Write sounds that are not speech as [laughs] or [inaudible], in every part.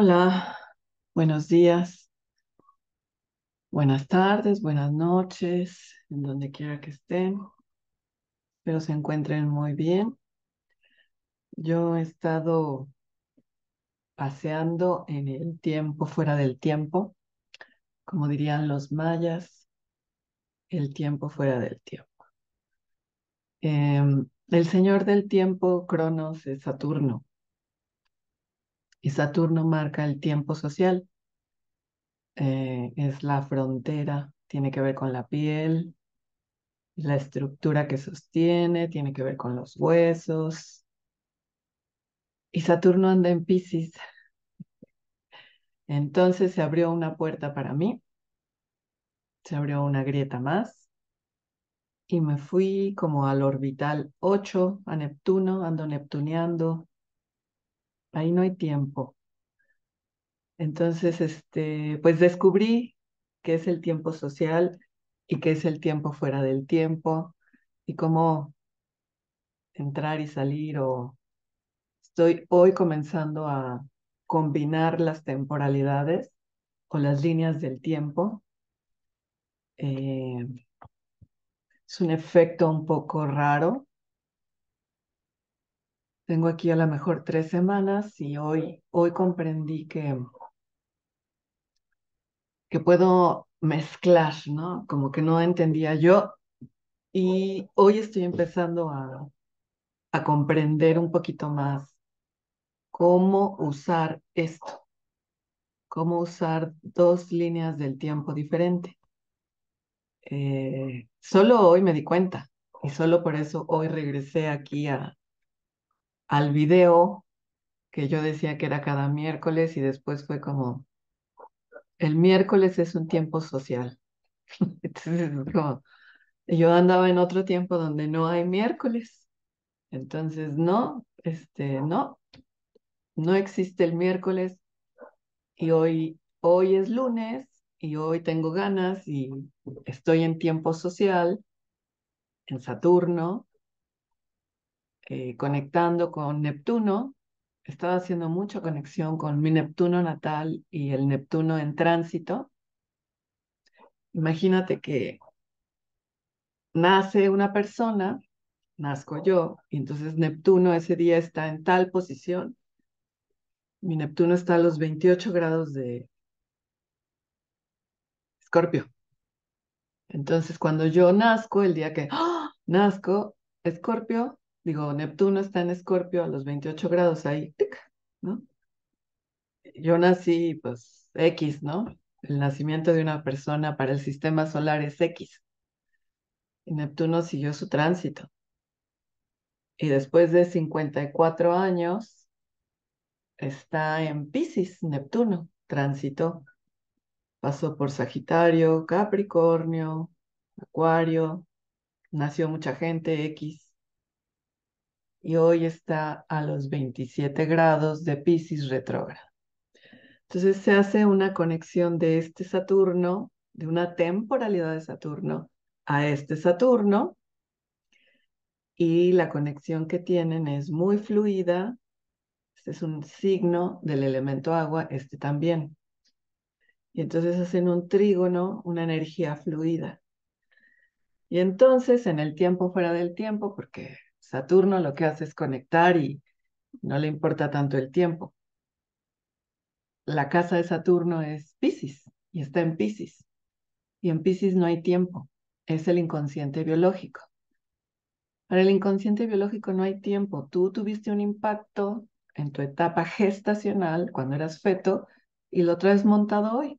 Hola, buenos días, buenas tardes, buenas noches, en donde quiera que estén. Espero se encuentren muy bien. Yo he estado paseando en el tiempo, fuera del tiempo, como dirían los mayas, el tiempo fuera del tiempo. Em, el señor del tiempo, Cronos, es Saturno. Y Saturno marca el tiempo social, eh, es la frontera, tiene que ver con la piel, la estructura que sostiene, tiene que ver con los huesos. Y Saturno anda en Pisces. Entonces se abrió una puerta para mí, se abrió una grieta más y me fui como al orbital 8 a Neptuno, ando neptuneando, ahí no hay tiempo. Entonces, este, pues descubrí qué es el tiempo social y qué es el tiempo fuera del tiempo y cómo entrar y salir o estoy hoy comenzando a combinar las temporalidades o las líneas del tiempo. Eh, es un efecto un poco raro tengo aquí a lo mejor tres semanas y hoy, hoy comprendí que, que puedo mezclar, ¿no? Como que no entendía yo y hoy estoy empezando a, a comprender un poquito más cómo usar esto, cómo usar dos líneas del tiempo diferente. Eh, solo hoy me di cuenta y solo por eso hoy regresé aquí a, al video que yo decía que era cada miércoles y después fue como, el miércoles es un tiempo social. [laughs] yo andaba en otro tiempo donde no hay miércoles. Entonces, no, este, no, no existe el miércoles y hoy, hoy es lunes y hoy tengo ganas y estoy en tiempo social, en Saturno, eh, conectando con Neptuno, estaba haciendo mucha conexión con mi Neptuno natal y el Neptuno en tránsito. Imagínate que nace una persona, nazco yo, y entonces Neptuno ese día está en tal posición. Mi Neptuno está a los 28 grados de Escorpio. Entonces, cuando yo nazco, el día que ¡ah! nazco, Escorpio digo, Neptuno está en Escorpio a los 28 grados, ahí, ¿no? Yo nací, pues, X, ¿no? El nacimiento de una persona para el sistema solar es X. Y Neptuno siguió su tránsito. Y después de 54 años, está en Pisces, Neptuno, tránsito. Pasó por Sagitario, Capricornio, Acuario, nació mucha gente, X, y hoy está a los 27 grados de Pisces retrógrado. Entonces se hace una conexión de este Saturno, de una temporalidad de Saturno a este Saturno y la conexión que tienen es muy fluida. Este es un signo del elemento agua, este también. Y entonces hacen un trígono, una energía fluida. Y entonces en el tiempo fuera del tiempo, porque Saturno lo que hace es conectar y no le importa tanto el tiempo. La casa de Saturno es Pisces y está en Pisces. Y en Pisces no hay tiempo, es el inconsciente biológico. Para el inconsciente biológico no hay tiempo. Tú tuviste un impacto en tu etapa gestacional cuando eras feto y lo traes montado hoy.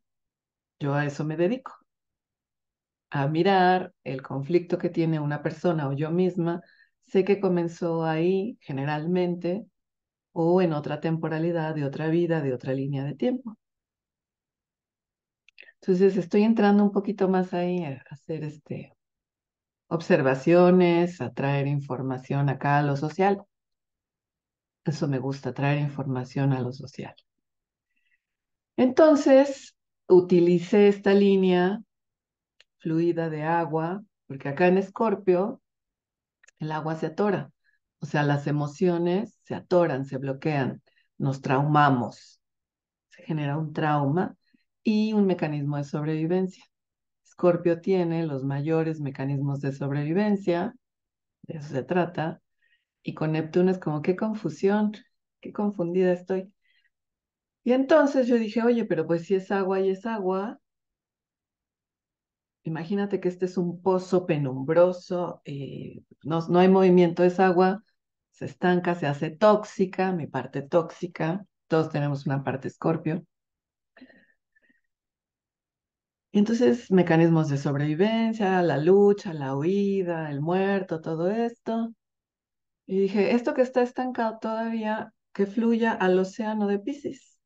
Yo a eso me dedico. A mirar el conflicto que tiene una persona o yo misma Sé que comenzó ahí generalmente o en otra temporalidad de otra vida, de otra línea de tiempo. Entonces estoy entrando un poquito más ahí a hacer este, observaciones, a traer información acá a lo social. Eso me gusta, traer información a lo social. Entonces, utilicé esta línea fluida de agua, porque acá en Escorpio el agua se atora. O sea, las emociones se atoran, se bloquean, nos traumamos, se genera un trauma y un mecanismo de sobrevivencia. Escorpio tiene los mayores mecanismos de sobrevivencia, de eso se trata, y con Neptuno es como, qué confusión, qué confundida estoy. Y entonces yo dije, oye, pero pues si es agua y es agua, Imagínate que este es un pozo penumbroso, eh, no, no hay movimiento, es agua, se estanca, se hace tóxica, mi parte tóxica, todos tenemos una parte escorpio. Entonces, mecanismos de sobrevivencia, la lucha, la huida, el muerto, todo esto. Y dije, esto que está estancado todavía, que fluya al océano de Pisces.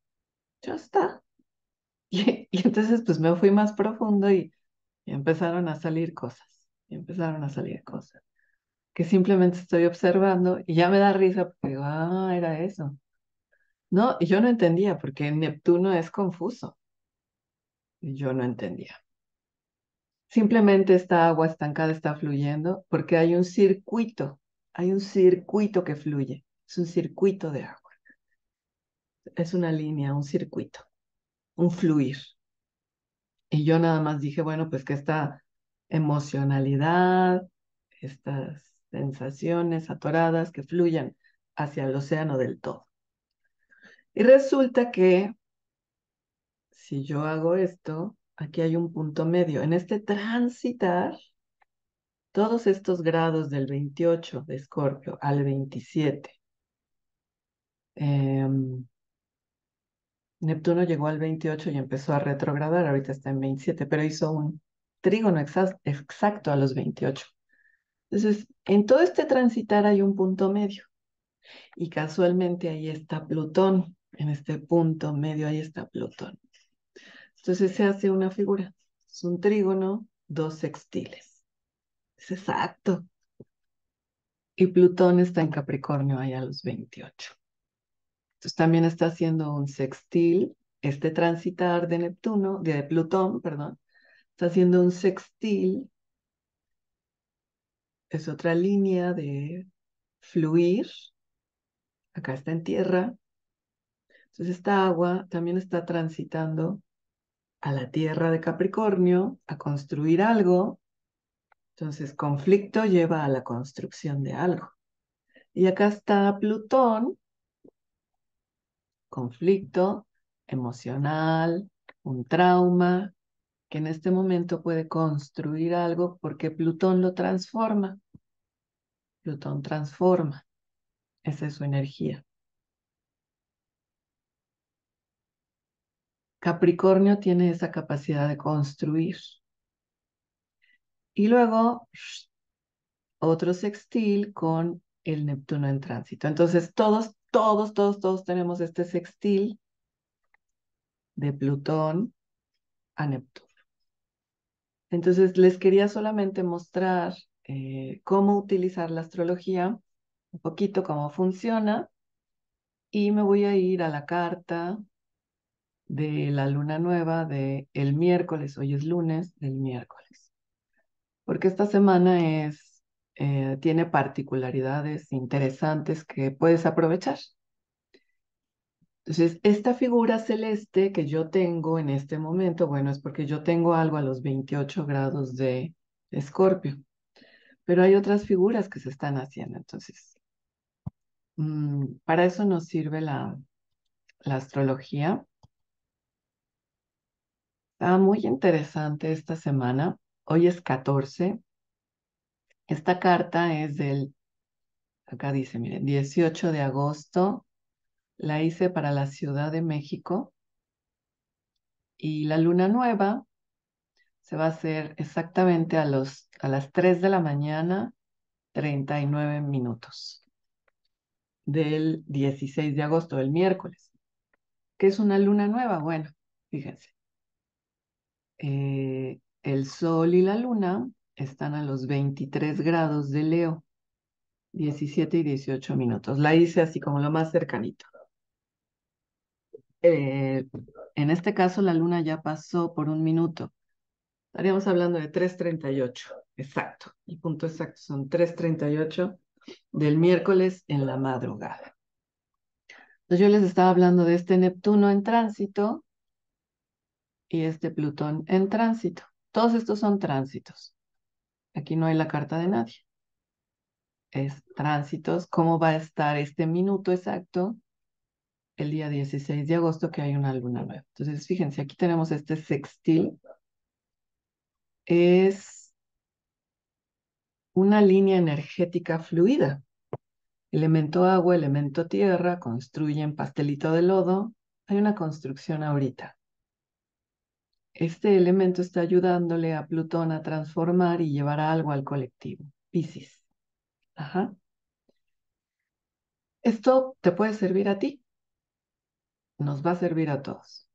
Ya está. [laughs] y entonces, pues me fui más profundo y y empezaron a salir cosas, y empezaron a salir cosas, que simplemente estoy observando y ya me da risa porque ah, era eso. No, y yo no entendía porque Neptuno es confuso. Y yo no entendía. Simplemente esta agua estancada está fluyendo porque hay un circuito, hay un circuito que fluye, es un circuito de agua. Es una línea, un circuito, un fluir. Y yo nada más dije, bueno, pues que esta emocionalidad, estas sensaciones atoradas que fluyan hacia el océano del todo. Y resulta que si yo hago esto, aquí hay un punto medio. En este transitar, todos estos grados del 28 de Escorpio al 27, Neptuno llegó al 28 y empezó a retrogradar, ahorita está en 27, pero hizo un trígono exacto a los 28. Entonces, en todo este transitar hay un punto medio. Y casualmente ahí está Plutón, en este punto medio ahí está Plutón. Entonces se hace una figura, es un trígono, dos sextiles. Es exacto. Y Plutón está en Capricornio ahí a los 28. Entonces también está haciendo un sextil, este transitar de Neptuno, de Plutón, perdón, está haciendo un sextil, es otra línea de fluir, acá está en tierra, entonces esta agua también está transitando a la tierra de Capricornio a construir algo, entonces conflicto lleva a la construcción de algo. Y acá está Plutón conflicto emocional, un trauma, que en este momento puede construir algo porque Plutón lo transforma. Plutón transforma. Esa es su energía. Capricornio tiene esa capacidad de construir. Y luego otro sextil con el Neptuno en tránsito. Entonces todos todos, todos, todos tenemos este sextil de Plutón a Neptuno. Entonces, les quería solamente mostrar eh, cómo utilizar la astrología, un poquito cómo funciona, y me voy a ir a la carta de la luna nueva de el miércoles, hoy es lunes, del miércoles. Porque esta semana es eh, tiene particularidades interesantes que puedes aprovechar. Entonces, esta figura celeste que yo tengo en este momento, bueno, es porque yo tengo algo a los 28 grados de escorpio, pero hay otras figuras que se están haciendo. Entonces, mm, para eso nos sirve la, la astrología. Está muy interesante esta semana. Hoy es 14, esta carta es del, acá dice, miren, 18 de agosto, la hice para la Ciudad de México y la luna nueva se va a hacer exactamente a, los, a las 3 de la mañana, 39 minutos del 16 de agosto, el miércoles. ¿Qué es una luna nueva? Bueno, fíjense. Eh, el sol y la luna están a los 23 grados de Leo, 17 y 18 minutos. La hice así como lo más cercanito. Eh, en este caso, la luna ya pasó por un minuto. Estaríamos hablando de 3.38, exacto. El punto exacto son 3.38 del miércoles en la madrugada. Entonces yo les estaba hablando de este Neptuno en tránsito y este Plutón en tránsito. Todos estos son tránsitos. Aquí no hay la carta de nadie. Es tránsitos, cómo va a estar este minuto exacto el día 16 de agosto que hay una luna nueva. Entonces, fíjense, aquí tenemos este sextil. Es una línea energética fluida. Elemento agua, elemento tierra, construyen pastelito de lodo. Hay una construcción ahorita. Este elemento está ayudándole a Plutón a transformar y llevar algo al colectivo. Piscis. Ajá. Esto te puede servir a ti. Nos va a servir a todos.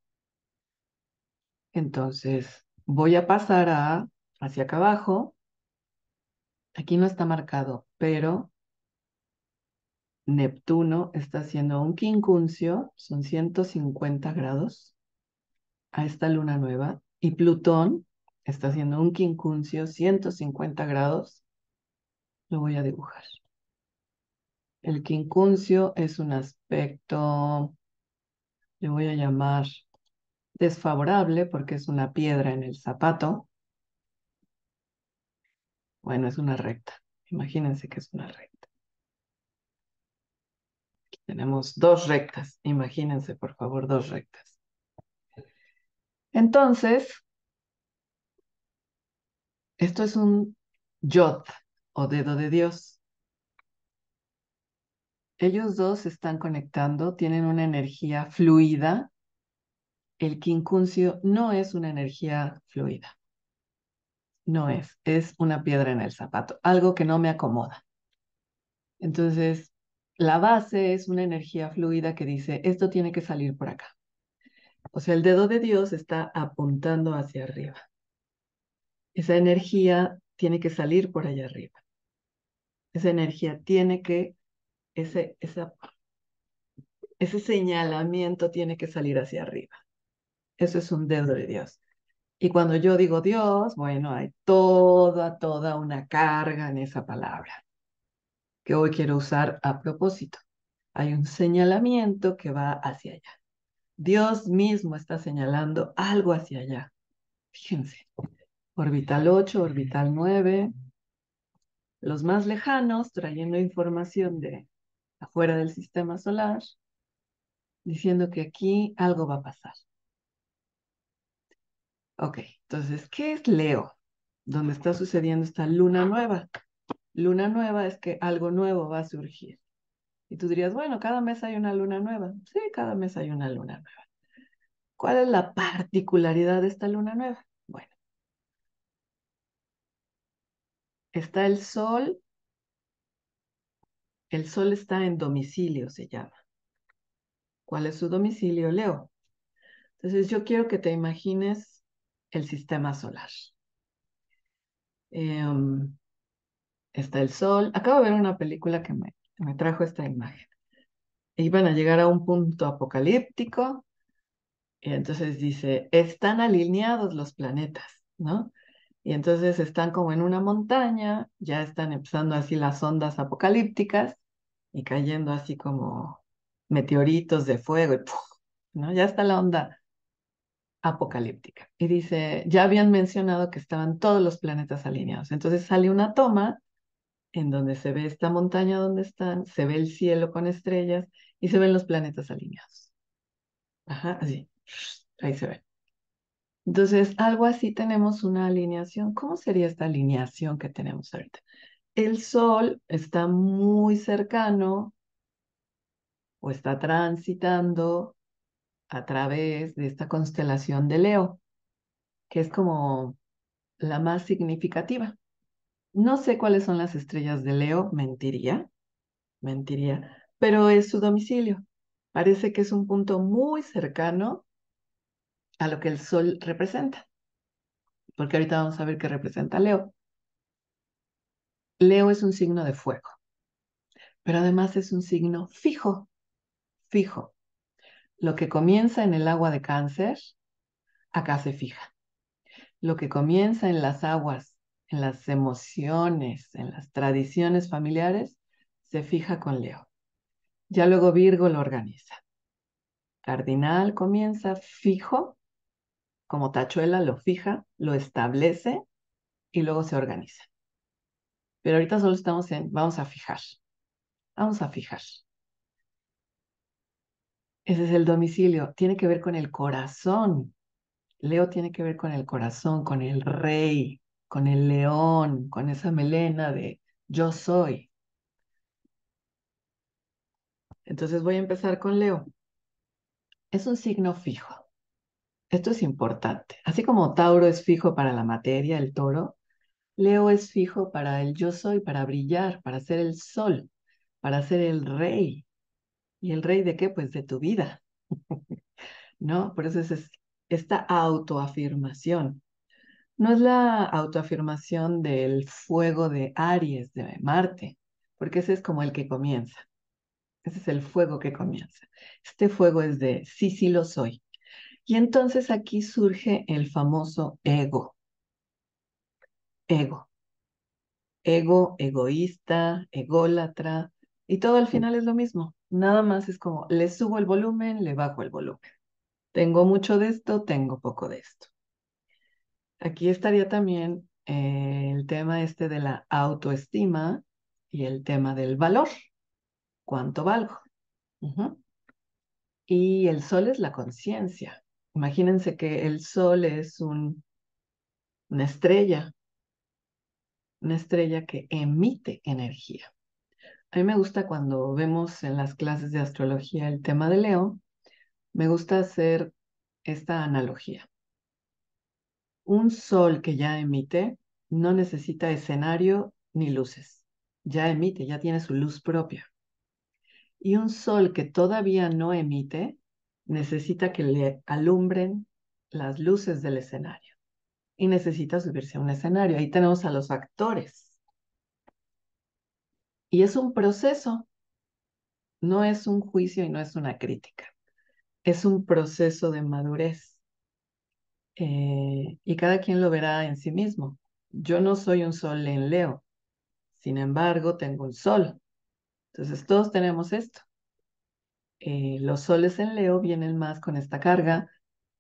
Entonces, voy a pasar a hacia acá abajo. Aquí no está marcado, pero Neptuno está haciendo un quincuncio, son 150 grados a esta luna nueva y Plutón está haciendo un quincuncio 150 grados, lo voy a dibujar. El quincuncio es un aspecto, le voy a llamar desfavorable porque es una piedra en el zapato. Bueno, es una recta. Imagínense que es una recta. tenemos dos rectas. Imagínense, por favor, dos rectas. Entonces, esto es un yod o dedo de Dios. Ellos dos se están conectando, tienen una energía fluida. El quincuncio no es una energía fluida. No es, es una piedra en el zapato, algo que no me acomoda. Entonces, la base es una energía fluida que dice, esto tiene que salir por acá. O sea, el dedo de Dios está apuntando hacia arriba. Esa energía tiene que salir por allá arriba. Esa energía tiene que, ese, esa, ese señalamiento tiene que salir hacia arriba. Eso es un dedo de Dios. Y cuando yo digo Dios, bueno, hay toda, toda una carga en esa palabra que hoy quiero usar a propósito. Hay un señalamiento que va hacia allá. Dios mismo está señalando algo hacia allá. Fíjense, orbital 8, orbital 9, los más lejanos trayendo información de afuera del sistema solar, diciendo que aquí algo va a pasar. Ok, entonces, ¿qué es Leo? Donde está sucediendo esta luna nueva. Luna nueva es que algo nuevo va a surgir. Y tú dirías, bueno, cada mes hay una luna nueva. Sí, cada mes hay una luna nueva. ¿Cuál es la particularidad de esta luna nueva? Bueno, está el sol. El sol está en domicilio, se llama. ¿Cuál es su domicilio, Leo? Entonces yo quiero que te imagines el sistema solar. Em, está el sol. Acabo de ver una película que me me trajo esta imagen. Iban a llegar a un punto apocalíptico y entonces dice, están alineados los planetas, ¿no? Y entonces están como en una montaña, ya están empezando así las ondas apocalípticas y cayendo así como meteoritos de fuego ¿no? Ya está la onda apocalíptica. Y dice, ya habían mencionado que estaban todos los planetas alineados. Entonces sale una toma en donde se ve esta montaña donde están, se ve el cielo con estrellas y se ven los planetas alineados. Ajá, así, ahí se ve. Entonces, algo así tenemos una alineación. ¿Cómo sería esta alineación que tenemos ahorita? El Sol está muy cercano o está transitando a través de esta constelación de Leo, que es como la más significativa. No sé cuáles son las estrellas de Leo, mentiría, mentiría, pero es su domicilio. Parece que es un punto muy cercano a lo que el Sol representa, porque ahorita vamos a ver qué representa Leo. Leo es un signo de fuego, pero además es un signo fijo, fijo. Lo que comienza en el agua de cáncer, acá se fija. Lo que comienza en las aguas en las emociones, en las tradiciones familiares, se fija con Leo. Ya luego Virgo lo organiza. Cardinal comienza fijo, como tachuela lo fija, lo establece y luego se organiza. Pero ahorita solo estamos en, vamos a fijar, vamos a fijar. Ese es el domicilio, tiene que ver con el corazón. Leo tiene que ver con el corazón, con el rey, con el león, con esa melena de yo soy. Entonces voy a empezar con Leo. Es un signo fijo. Esto es importante. Así como Tauro es fijo para la materia, el toro, Leo es fijo para el yo soy, para brillar, para ser el sol, para ser el rey. ¿Y el rey de qué? Pues de tu vida. [laughs] ¿No? Por eso es esta autoafirmación no es la autoafirmación del fuego de Aries, de Marte, porque ese es como el que comienza. Ese es el fuego que comienza. Este fuego es de sí, sí lo soy. Y entonces aquí surge el famoso ego. Ego. Ego, egoísta, ególatra. Y todo al final es lo mismo. Nada más es como le subo el volumen, le bajo el volumen. Tengo mucho de esto, tengo poco de esto aquí estaría también eh, el tema este de la autoestima y el tema del valor. ¿Cuánto valgo? Y el sol es la conciencia. Imagínense que el sol es un, una estrella, una estrella que emite energía. A mí me gusta cuando vemos en las clases de astrología el tema de Leo, me gusta hacer esta analogía un sol que ya emite no necesita escenario ni luces. Ya emite, ya tiene su luz propia. Y un sol que todavía no emite necesita que le alumbren las luces del escenario. Y necesita subirse a un escenario. Ahí tenemos a los actores. Y es un proceso. No es un juicio y no es una crítica. Es un proceso de madurez eh, y cada quien lo verá en sí mismo. Yo no soy un sol en Leo, sin embargo tengo un sol. Entonces todos tenemos esto. Eh, los soles en Leo vienen más con esta carga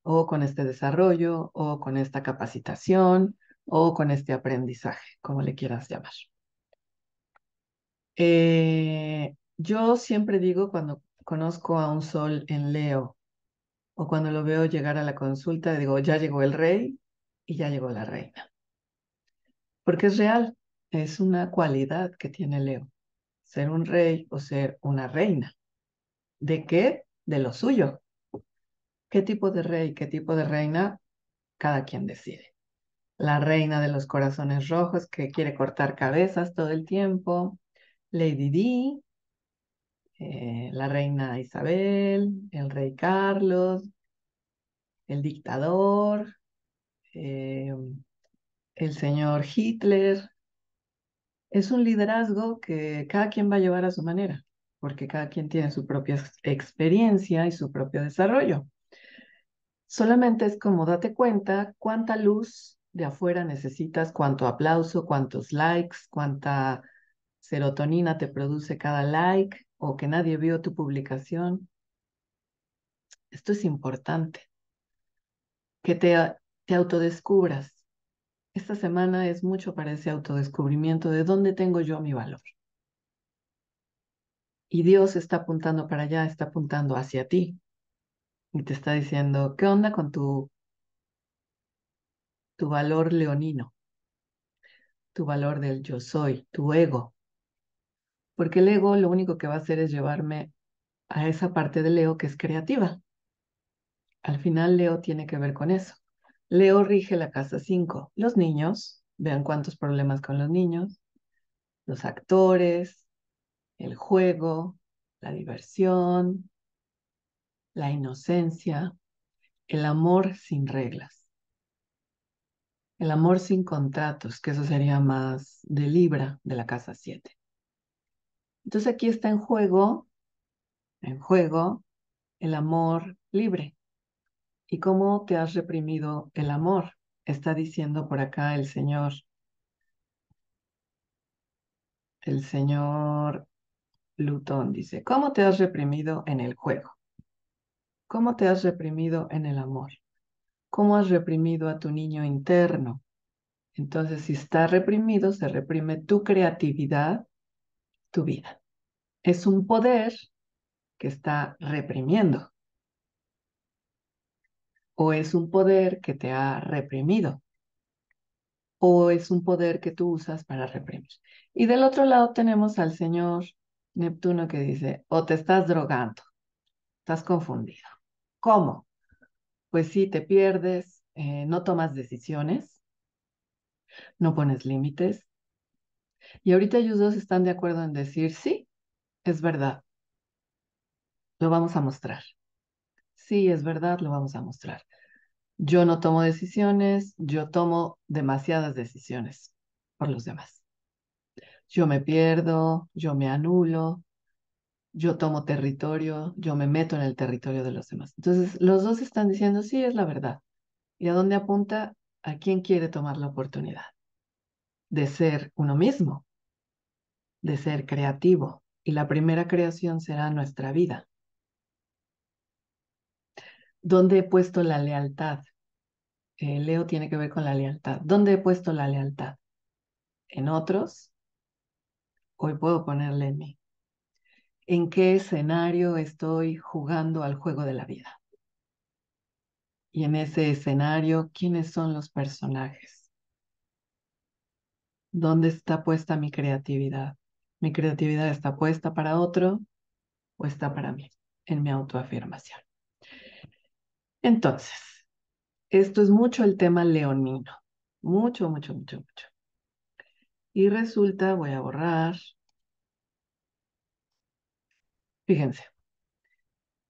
o con este desarrollo o con esta capacitación o con este aprendizaje, como le quieras llamar. Eh, yo siempre digo cuando conozco a un sol en Leo o cuando lo veo llegar a la consulta, digo, ya llegó el rey y ya llegó la reina. Porque es real, es una cualidad que tiene Leo, ser un rey o ser una reina. ¿De qué? De lo suyo. ¿Qué tipo de rey, qué tipo de reina? Cada quien decide. La reina de los corazones rojos que quiere cortar cabezas todo el tiempo, Lady D, eh, la reina Isabel, el rey Carlos, el dictador, eh, el señor Hitler. Es un liderazgo que cada quien va a llevar a su manera, porque cada quien tiene su propia experiencia y su propio desarrollo. Solamente es como date cuenta cuánta luz de afuera necesitas, cuánto aplauso, cuántos likes, cuánta serotonina te produce cada like, o que nadie vio tu publicación. Esto es importante. Que te, ah, te autodescubras. Esta semana es mucho para ese autodescubrimiento de dónde tengo yo mi valor. Y Dios está apuntando para allá, está apuntando hacia ti. Y te está diciendo, ¿qué onda con tu, tu valor leonino? Tu valor del yo soy, tu ego porque el ego lo único que va a hacer es llevarme a esa parte de Leo que es creativa. Al final Leo tiene que ver con eso. Leo rige la casa 5, los niños, vean cuántos problemas con los niños, los actores, el juego, la diversión, la inocencia, el amor sin reglas. El amor sin contratos, que eso sería más de Libra de la casa 7. Entonces aquí está en juego, en juego, el amor libre. ¿Y cómo te has reprimido el amor? Está diciendo por acá el Señor. El Señor Plutón dice, ¿cómo te has reprimido en el juego? ¿Cómo te has reprimido en el amor? ¿Cómo has reprimido a tu niño interno? Entonces, si está reprimido, se reprime tu creatividad, tu vida. Es un poder que está reprimiendo. O es un poder que te ha reprimido. O es un poder que tú usas para reprimir. Y del otro lado tenemos al señor Neptuno que dice, o te estás drogando, estás confundido. ¿Cómo? Pues sí, te pierdes, eh, no tomas decisiones, no pones límites, y ahorita ellos dos están de acuerdo en decir, sí, es verdad, lo vamos a mostrar. Sí, es verdad, lo vamos a mostrar. Yo no tomo decisiones, yo tomo demasiadas decisiones por los demás. Yo me pierdo, yo me anulo, yo tomo territorio, yo me meto en el territorio de los demás. Entonces, los dos están diciendo, sí, es la verdad. ¿Y a dónde apunta? ¿A quién quiere tomar la oportunidad? de ser uno mismo, de ser creativo. Y la primera creación será nuestra vida. ¿Dónde he puesto la lealtad? Eh, Leo tiene que ver con la lealtad. ¿Dónde he puesto la lealtad? ¿En otros? Hoy puedo ponerle en mí. ¿En qué escenario estoy jugando al juego de la vida? Y en ese escenario, ¿quiénes son los personajes? ¿Dónde está puesta mi creatividad? ¿Mi creatividad está puesta para otro o está para mí? En mi autoafirmación. Entonces, esto es mucho el tema leonino. Mucho, mucho, mucho, mucho. Y resulta, voy a borrar. Fíjense,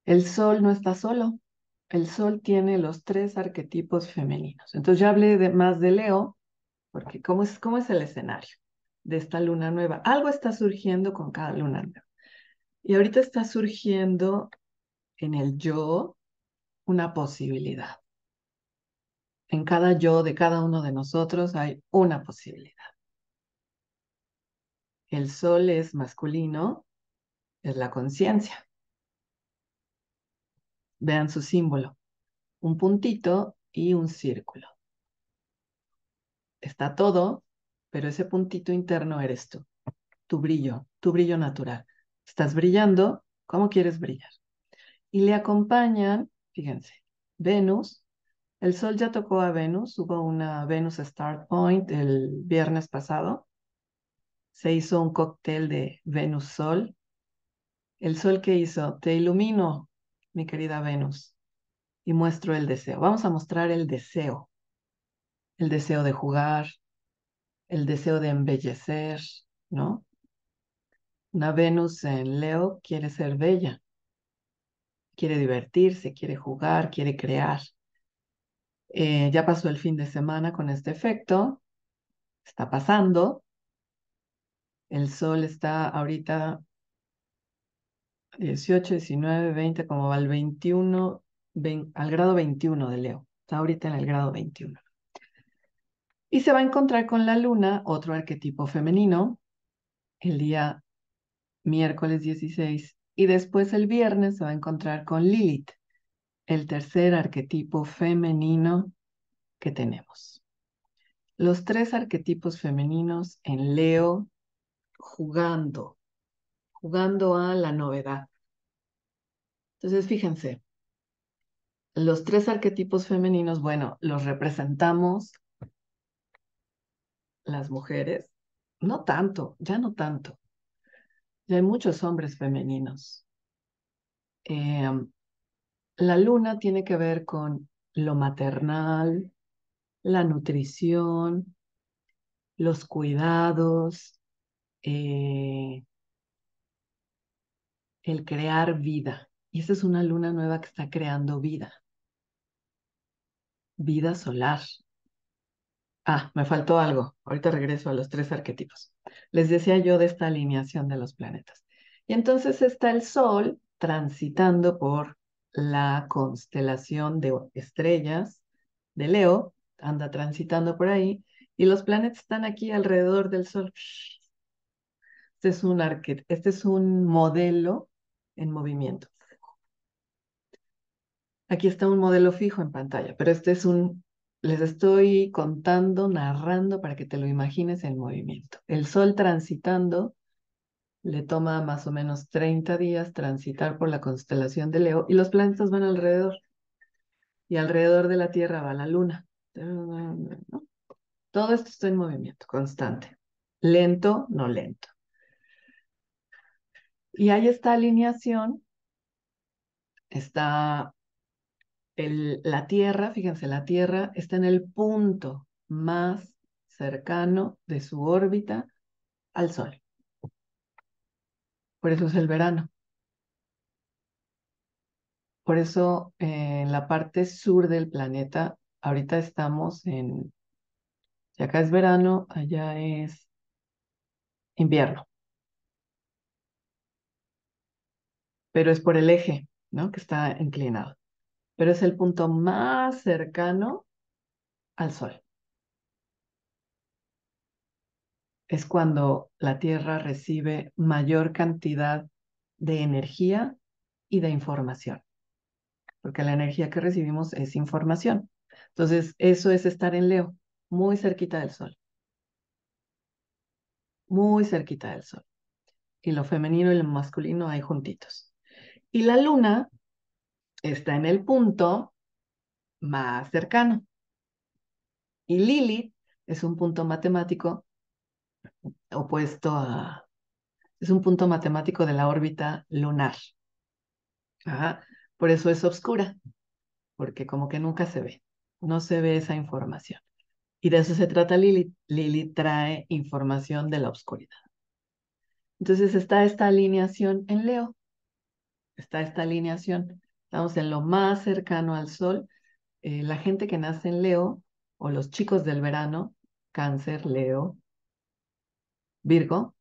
el sol no está solo. El sol tiene los tres arquetipos femeninos. Entonces ya hablé de, más de Leo, porque ¿cómo es, cómo es el escenario de esta luna nueva? Algo está surgiendo con cada luna nueva. Y ahorita está surgiendo en el yo una posibilidad. En cada yo de cada uno de nosotros hay una posibilidad. El sol es masculino, es la conciencia. Vean su símbolo, un puntito y un círculo está todo, pero ese puntito interno eres tú, tu brillo, tu brillo natural. Estás brillando, ¿cómo quieres brillar? Y le acompañan, fíjense, Venus. El Sol ya tocó a Venus, hubo una Venus Start Point el viernes pasado. Se hizo un cóctel de Venus-Sol. El Sol que hizo, te ilumino, mi querida Venus, y muestro el deseo. Vamos a mostrar el deseo el deseo de jugar, el deseo de embellecer, ¿no? Una Venus en Leo quiere ser bella, quiere divertirse, quiere jugar, quiere crear. Eh, ya pasó el fin de semana con este efecto, está pasando. El sol está ahorita 18, 19, 20, como va al 21, al grado 21 de Leo. Está ahorita en el grado 21. Y se va a encontrar con la luna, otro arquetipo femenino, el día miércoles 16. Y después el viernes se va a encontrar con Lilith, el tercer arquetipo femenino que tenemos. Los tres arquetipos femeninos en Leo jugando, jugando a la novedad. Entonces, fíjense, los tres arquetipos femeninos, bueno, los representamos las mujeres, no tanto, ya no tanto. Ya hay muchos hombres femeninos. Em, la luna tiene que ver con lo maternal, la nutrición, los cuidados, eh, el crear vida. Y esa es una luna nueva que está creando vida. Vida solar, Ah, me faltó algo. Ahorita regreso a los tres arquetipos. Les decía yo de esta alineación de los planetas. Y entonces está el Sol transitando por la constelación de estrellas de Leo, anda transitando por ahí, y los planetas están aquí alrededor del Sol. Este es un, este es un modelo en movimiento. Aquí está un modelo fijo en pantalla, pero este es un les estoy contando, narrando para que te lo imagines el movimiento. El Sol transitando le toma más o menos 30 días transitar por la constelación de Leo y los planetas van alrededor. Y alrededor de la Tierra va la Luna. Todo esto está en movimiento constante. Lento, no lento. Y ahí está alineación, está la Tierra, fíjense, la Tierra está en el punto más cercano de su órbita al Sol. Por eso es el verano. Por eso eh, en la parte sur del planeta, ahorita estamos en, si acá es verano, allá es invierno. Pero es por el eje, ¿no? Que está inclinado pero es el punto más cercano al Sol. Es cuando la Tierra recibe mayor cantidad de energía y de información, porque la energía que recibimos es información. Entonces, eso es estar en Leo, muy cerquita del Sol. Muy cerquita del Sol. Y lo femenino y lo masculino ahí juntitos. Y la luna está en el punto más cercano. Y Lilith es un punto matemático opuesto a... Es un punto matemático de la órbita lunar. Por eso es oscura, porque como que nunca se ve, no se ve esa información. Y de eso se trata Lili. Lili trae información de la oscuridad. Entonces está esta alineación en Leo. Está esta alineación estamos en lo más cercano al sol. Eh, la gente que nace en Leo o los chicos del verano, cáncer, Leo, Virgo,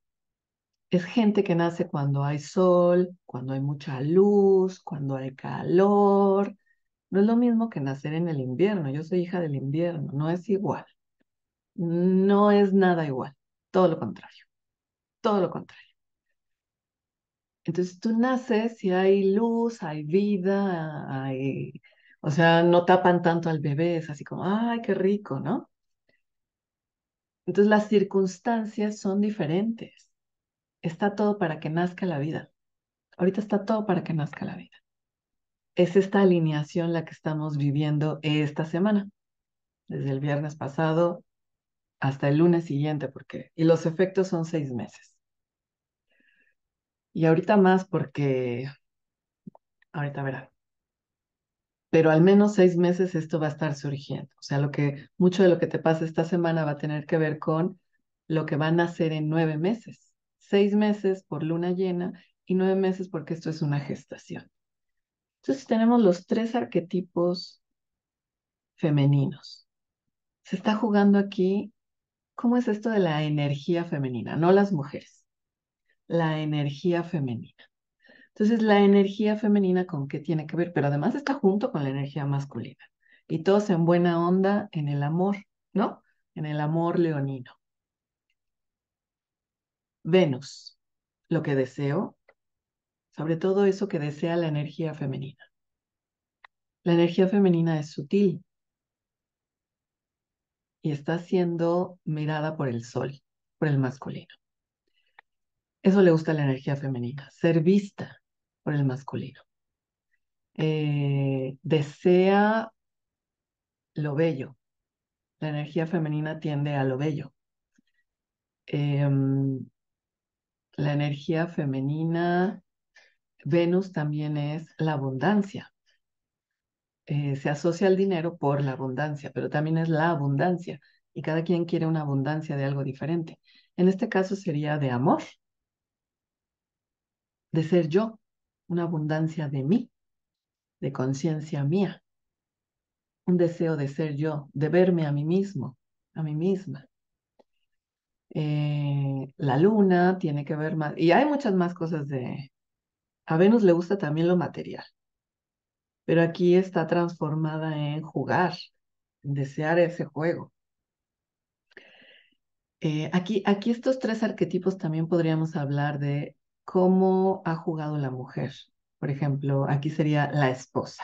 es gente que nace cuando hay sol, cuando hay mucha luz, cuando hay calor. No es lo mismo que nacer en el invierno. Yo soy hija del invierno, no es igual. No es nada igual, todo lo contrario. Todo lo contrario. Entonces tú naces y hay luz, hay vida, hay, o sea, no tapan tanto al bebé, es así como, ay, qué rico, ¿no? Entonces las circunstancias son diferentes. Está todo para que nazca la vida. Ahorita está todo para que nazca la vida. Es esta alineación la que estamos viviendo esta semana, desde el viernes pasado hasta el lunes siguiente, porque y los efectos son seis meses. Y ahorita más porque, ahorita verán pero al menos seis meses esto va a estar surgiendo. O sea, lo que, mucho de lo que te pasa esta semana va a tener que ver con lo que van a hacer en nueve meses. Seis meses por luna llena y nueve meses porque esto es una gestación. Entonces tenemos los tres arquetipos femeninos. Se está jugando aquí, ¿cómo es esto de la energía femenina? No las mujeres la energía femenina. Entonces, la energía femenina con qué tiene que ver, pero además está junto con la energía masculina. Y todos en buena onda en el amor, ¿no? En el amor leonino. Venus, lo que deseo, sobre todo eso que desea la energía femenina. La energía femenina es sutil y está siendo mirada por el sol, por el masculino. Eso le gusta la energía femenina, ser vista por el masculino. Eh, desea lo bello. La energía femenina tiende a lo bello. Em, la energía femenina, Venus también es la abundancia. Eh, se asocia al dinero por la abundancia, pero también es la abundancia y cada quien quiere una abundancia de algo diferente. En este caso sería de amor, de ser yo, una abundancia de mí, de conciencia mía, un deseo de ser yo, de verme a mí mismo, a mí misma. Eh, la luna tiene que ver más, y hay muchas más cosas de... A Venus le gusta también lo material, pero aquí está transformada en jugar, en desear ese juego. Eh, aquí, aquí estos tres arquetipos también podríamos hablar de cómo ha jugado la mujer. Por ejemplo, aquí sería la esposa.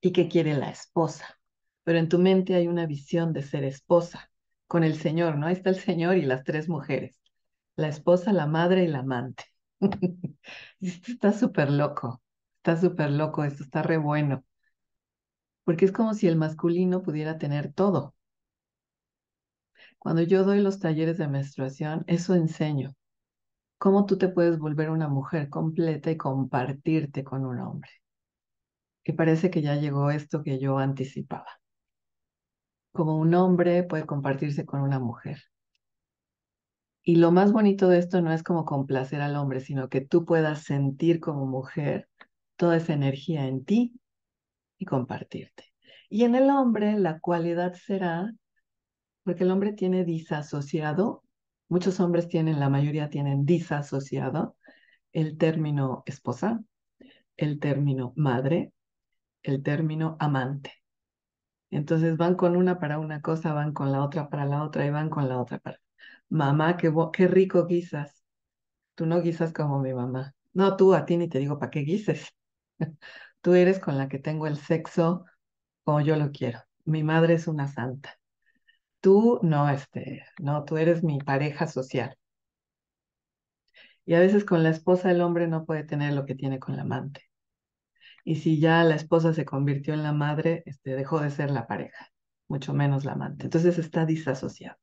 ¿Y qué quiere la esposa? Pero en tu mente hay una visión de ser esposa con el Señor, ¿no? Ahí está el Señor y las tres mujeres, la esposa, la madre y la amante. [laughs] esto está súper loco, está súper loco, esto está re bueno. Porque es como si el masculino pudiera tener todo. Cuando yo doy los talleres de menstruación, eso enseño cómo tú te puedes volver una mujer completa y compartirte con un hombre. Que parece que ya llegó esto que yo anticipaba. Como un hombre puede compartirse con una mujer. Y lo más bonito de esto no es como complacer al hombre, sino que tú puedas sentir como mujer toda esa energía en ti y compartirte. Y en el hombre la cualidad será, porque el hombre tiene disasociado Muchos hombres tienen, la mayoría tienen disasociado el término esposa, el término madre, el término amante. Entonces van con una para una cosa, van con la otra para la otra y van con la otra para. Mamá, qué, qué rico guisas. Tú no guisas como mi mamá. No, tú a ti ni te digo para qué guises. [laughs] tú eres con la que tengo el sexo como yo lo quiero. Mi madre es una santa tú no, este, no, tú eres mi pareja social. Y a veces con la esposa el hombre no puede tener lo que tiene con la amante. Y si ya la esposa se convirtió en la madre, este, dejó de ser la pareja, mucho menos la amante. Entonces está disasociado,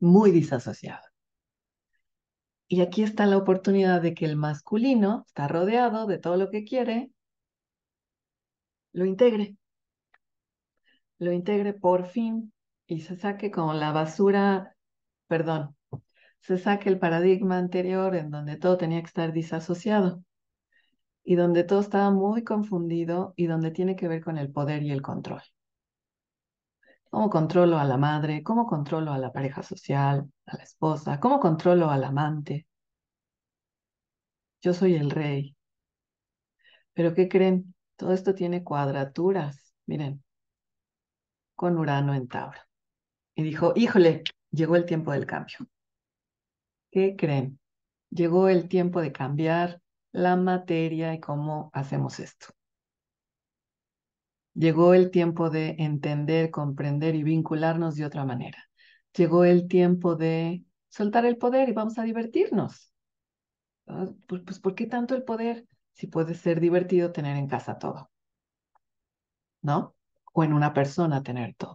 muy disasociado. Y aquí está la oportunidad de que el masculino está rodeado de todo lo que quiere, lo integre. Lo integre por fin y se saque como la basura, perdón, se saque el paradigma anterior en donde todo tenía que estar disasociado y donde todo estaba muy confundido y donde tiene que ver con el poder y el control. ¿Cómo controlo a la madre? ¿Cómo controlo a la pareja social, a la esposa? ¿Cómo controlo al amante? Yo soy el rey. Pero ¿qué creen? Todo esto tiene cuadraturas, miren, con Urano en Tauro y dijo, híjole, llegó el tiempo del cambio. ¿Qué creen? Llegó el tiempo de cambiar la materia y cómo hacemos esto. Llegó el tiempo de entender, comprender y vincularnos de otra manera. Llegó el tiempo de soltar el poder y vamos a divertirnos. Ah, pues, pues ¿por qué tanto el poder si puede ser divertido tener en casa todo? ¿No? O en una persona tener todo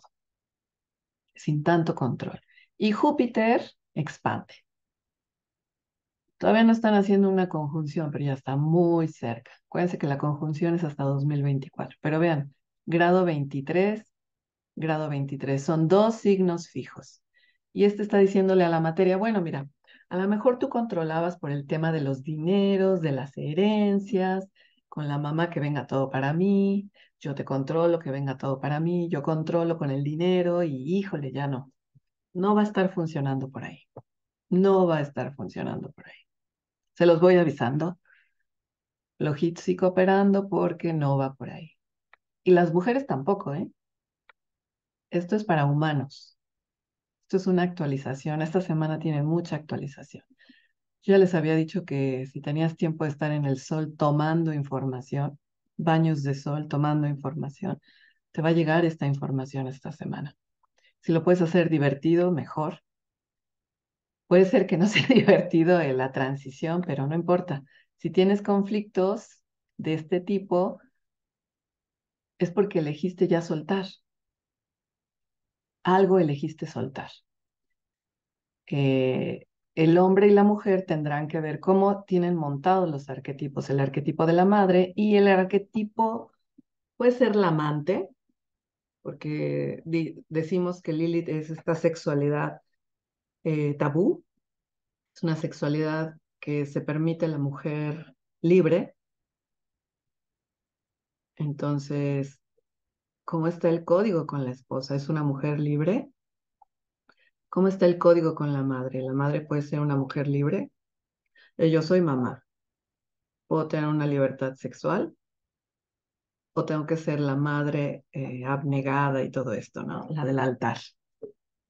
sin tanto control. Y Júpiter expande. Todavía no están haciendo una conjunción, pero ya está muy cerca. Acuérdense que la conjunción es hasta 2024. Pero vean, grado 23, grado 23, son dos signos fijos. Y este está diciéndole a la materia, bueno, mira, a lo mejor tú controlabas por el tema de los dineros, de las herencias, con la mamá que venga todo para mí, yo te controlo que venga todo para mí, yo controlo con el dinero y híjole, ya no. No va a estar funcionando por ahí. No va a estar funcionando por ahí. Se los voy avisando. Lo y cooperando porque no va por ahí. Y las mujeres tampoco, ¿eh? Esto es para humanos. Esto es una actualización. Esta semana tiene mucha actualización. Yo ya les había dicho que si tenías tiempo de estar en el sol tomando información, baños de sol tomando información, te va a llegar esta información esta semana. Si lo puedes hacer divertido, mejor. Puede ser que no sea [laughs] divertido en la transición, pero no importa. Si tienes conflictos de este tipo, es porque elegiste ya soltar. Algo elegiste soltar. Que el hombre y la mujer tendrán que ver cómo tienen montados los arquetipos, el arquetipo de la madre y el arquetipo puede ser la amante, porque decimos que Lilith es esta sexualidad eh, tabú, es una sexualidad que se permite a la mujer libre. Entonces, ¿cómo está el código con la esposa? ¿Es una mujer libre? ¿Cómo está el código con la madre? La madre puede ser una mujer libre. Eh, yo soy mamá. Puedo tener una libertad sexual. O tengo que ser la madre eh, abnegada y todo esto, ¿no? La del altar.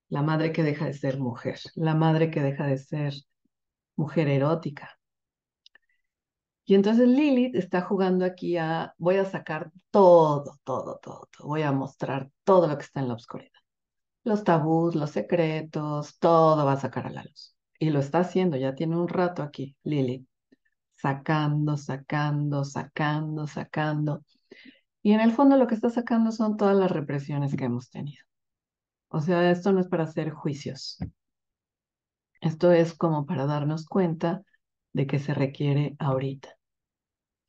La madre que deja de ser mujer. La madre que deja de ser mujer erótica. Y entonces Lilith está jugando aquí a, voy a sacar todo, todo, todo. Voy a mostrar todo lo que está en la oscuridad los tabús, los secretos, todo va a sacar a la luz. Y lo está haciendo, ya tiene un rato aquí, Lili, sacando, sacando, sacando, sacando. Y en el fondo lo que está sacando son todas las represiones que hemos tenido. O sea, esto no es para hacer juicios. Esto es como para darnos cuenta de que se requiere ahorita.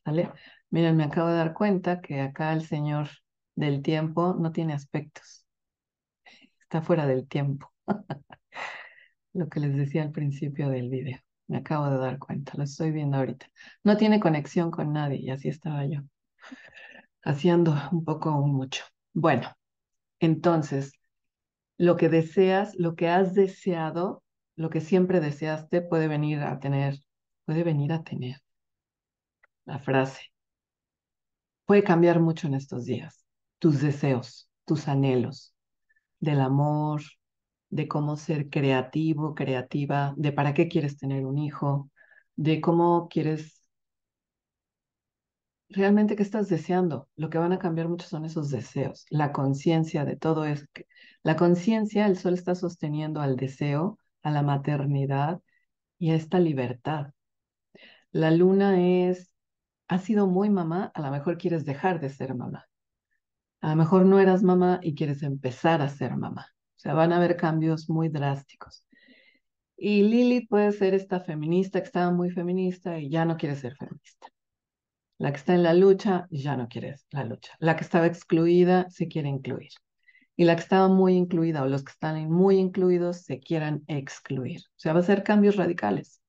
¿Vale? Miren, me acabo de dar cuenta que acá el señor del tiempo no tiene aspectos está fuera del tiempo. [laughs] lo que les decía al principio del video. Me acabo de dar cuenta, lo estoy viendo ahorita. No tiene conexión con nadie y así estaba yo. Haciendo un poco un mucho. Bueno, entonces, lo que deseas, lo que has deseado, lo que siempre deseaste puede venir a tener, puede venir a tener. La frase. Puede cambiar mucho en estos días. Tus deseos, tus anhelos, del amor, de cómo ser creativo, creativa, de para qué quieres tener un hijo, de cómo quieres realmente qué estás deseando. Lo que van a cambiar mucho son esos deseos. La conciencia de todo es la conciencia, el sol está sosteniendo al deseo, a la maternidad y a esta libertad. La luna es, ha sido muy mamá, a lo mejor quieres dejar de ser mamá. A lo mejor no eras mamá y quieres empezar a ser mamá. O sea, van a haber cambios muy drásticos. Y Lili puede ser esta feminista que estaba muy feminista y ya no quiere ser feminista. La que está en la lucha ya no quiere la lucha. La que estaba excluida se quiere incluir. Y la que estaba muy incluida o los que están muy incluidos se quieran excluir. O sea, va a ser cambios radicales.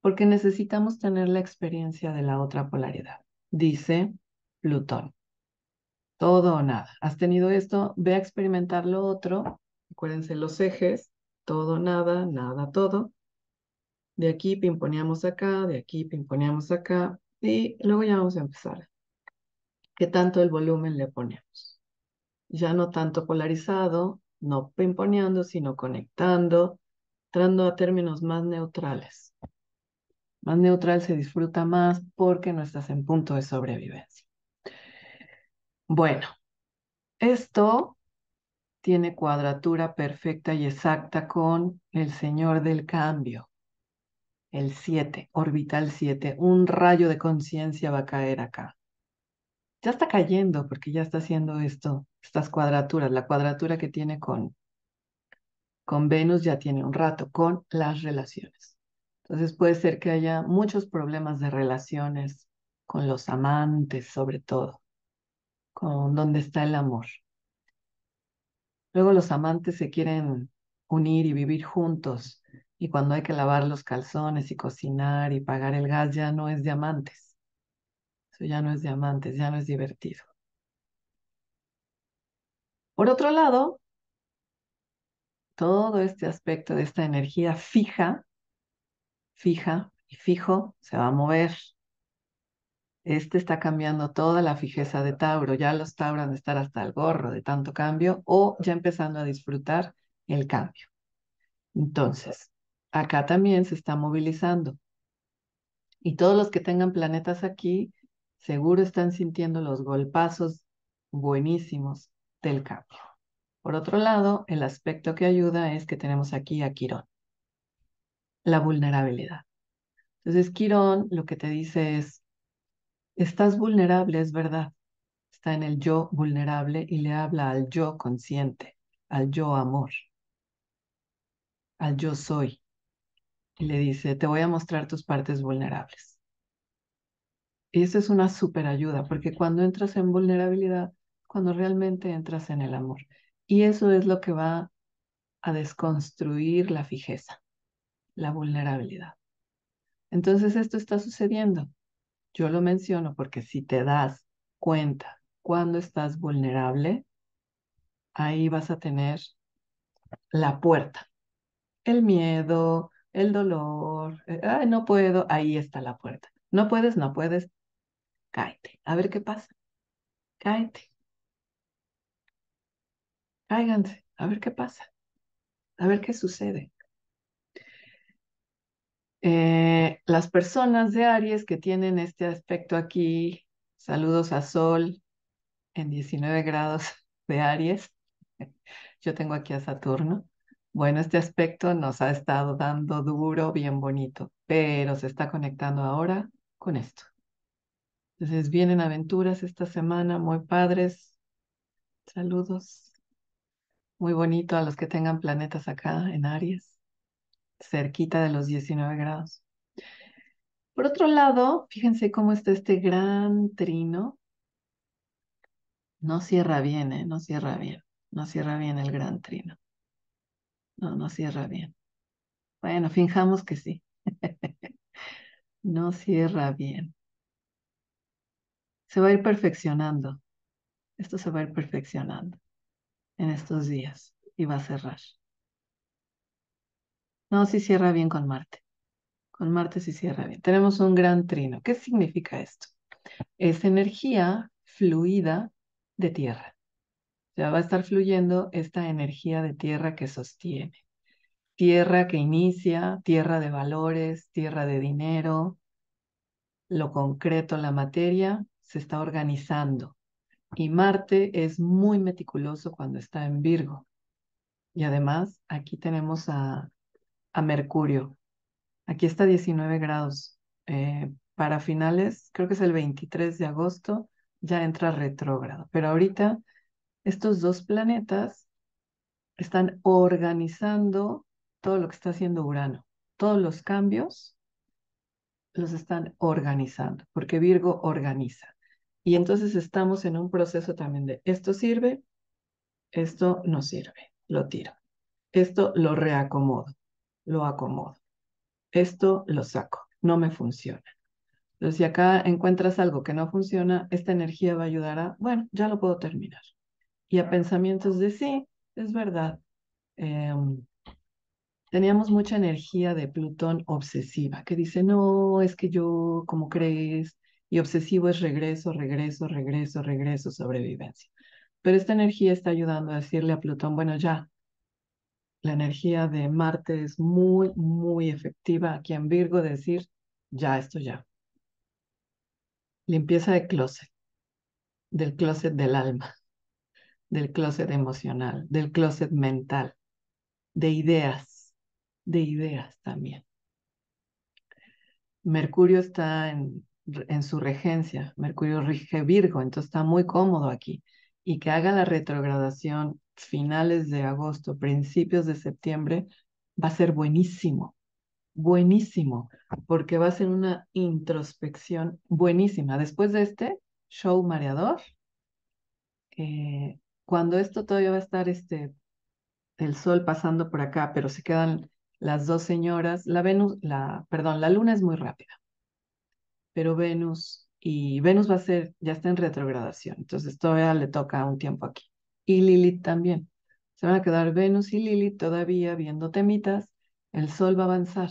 Porque necesitamos tener la experiencia de la otra polaridad, dice Plutón todo o nada. Has tenido esto, ve a experimentar lo otro. Acuérdense los ejes, todo, nada, nada, todo. De aquí pimponeamos acá, de aquí pimponeamos acá y luego ya vamos a empezar. ¿Qué tanto el volumen le ponemos? Ya no tanto polarizado, no pimponeando, sino conectando, entrando a términos más neutrales. Más neutral se disfruta más porque no estás en punto de sobrevivencia. Bueno, esto tiene cuadratura perfecta y exacta con el señor del cambio, el 7, orbital 7. Un rayo de conciencia va a caer acá. Ya está cayendo porque ya está haciendo esto, estas cuadraturas. La cuadratura que tiene con, con Venus ya tiene un rato, con las relaciones. Entonces puede ser que haya muchos problemas de relaciones con los amantes, sobre todo ¿Dónde donde está el amor. Luego los amantes se quieren unir y vivir juntos y cuando hay que lavar los calzones y cocinar y pagar el gas ya no es de amantes. Eso ya no es de amantes, ya no es divertido. Por otro lado, todo este aspecto de esta energía fija, fija y fijo, se va a mover, este está cambiando toda la fijeza de Tauro. Ya los Tauros de estar hasta el gorro de tanto cambio o ya empezando a disfrutar el cambio. Entonces, acá también se está movilizando. Y todos los que tengan planetas aquí, seguro están sintiendo los golpazos buenísimos del cambio. Por otro lado, el aspecto que ayuda es que tenemos aquí a Quirón, la vulnerabilidad. Entonces, Quirón lo que te dice es, Estás vulnerable, es verdad. Está en el yo vulnerable y le habla al yo consciente, al yo amor, al yo soy. Y le dice, te voy a mostrar tus partes vulnerables. Y eso es una super ayuda, porque cuando entras en vulnerabilidad, cuando realmente entras en el amor. Y eso es lo que va a desconstruir la fijeza, la vulnerabilidad. Entonces esto está sucediendo. Yo lo menciono porque si te das cuenta cuando estás vulnerable, ahí vas a tener la puerta. El miedo, el dolor, eh, Ay, no puedo, ahí está la puerta. No puedes, no puedes, cáete. A ver qué pasa. Cáete. Cáiganse, a ver qué pasa. A ver qué sucede. Eh, las personas de Aries que tienen este aspecto aquí, saludos a Sol en 19 grados [laughs] de Aries. Yo tengo aquí a Saturno. Bueno, este aspecto nos ha estado dando duro, bien bonito, pero se está conectando ahora con esto. Entonces vienen aventuras esta semana, muy padres. Saludos. Muy bonito a los que tengan planetas acá en Aries cerquita de los 19 grados. Por otro lado, fíjense cómo está este gran trino. No cierra bien, ¿eh? No cierra bien. No cierra bien el gran trino. No, no cierra bien. Bueno, fijamos que sí. [laughs] no cierra bien. Se va a ir perfeccionando. Esto se va a ir perfeccionando en estos días y va a cerrar. No, sí cierra bien con Marte. Con Marte sí cierra bien. Tenemos un gran trino. ¿Qué significa esto? Es energía fluida de tierra. Ya va a estar fluyendo esta energía de tierra que sostiene. Tierra que inicia, tierra de valores, tierra de dinero, lo concreto, la materia, se está organizando. Y Marte es muy meticuloso cuando está en Virgo. Y además, aquí tenemos a, a Mercurio. Aquí está 19 grados. Eh, para finales, creo que es el 23 de agosto, ya entra retrógrado. Pero ahorita estos dos planetas están organizando todo lo que está haciendo Urano. Todos los cambios los están organizando, porque Virgo organiza. Y entonces estamos en un proceso también de esto sirve, esto no sirve, lo tiro, esto lo reacomodo lo acomodo. Esto lo saco, no me funciona. Entonces, si acá encuentras algo que no funciona, esta energía va a ayudar a, bueno, ya lo puedo terminar. Y a pensamientos de sí, es verdad. Em, teníamos mucha energía de Plutón obsesiva, que dice, no, es que yo, como crees, y obsesivo es regreso, regreso, regreso, regreso, sobrevivencia. Pero esta energía está ayudando a decirle a Plutón, bueno, ya, la energía de Marte es muy, muy efectiva aquí en Virgo, decir, ya, esto ya. Limpieza de closet, del closet del alma, del closet emocional, del closet mental, de ideas, de ideas también. Mercurio está en, en su regencia, Mercurio rige Virgo, entonces está muy cómodo aquí y que haga la retrogradación finales de agosto, principios de septiembre, va a ser buenísimo, buenísimo, porque va a ser una introspección buenísima. Después de este show mareador, eh, cuando esto todavía va a estar este, el sol pasando por acá, pero se quedan las dos señoras, la Venus, la, perdón, la luna es muy rápida, pero Venus y Venus va a ser, ya está en retrogradación, entonces todavía le toca un tiempo aquí. Y Lilith también. Se van a quedar Venus y Lilith todavía viendo temitas, el Sol va a avanzar.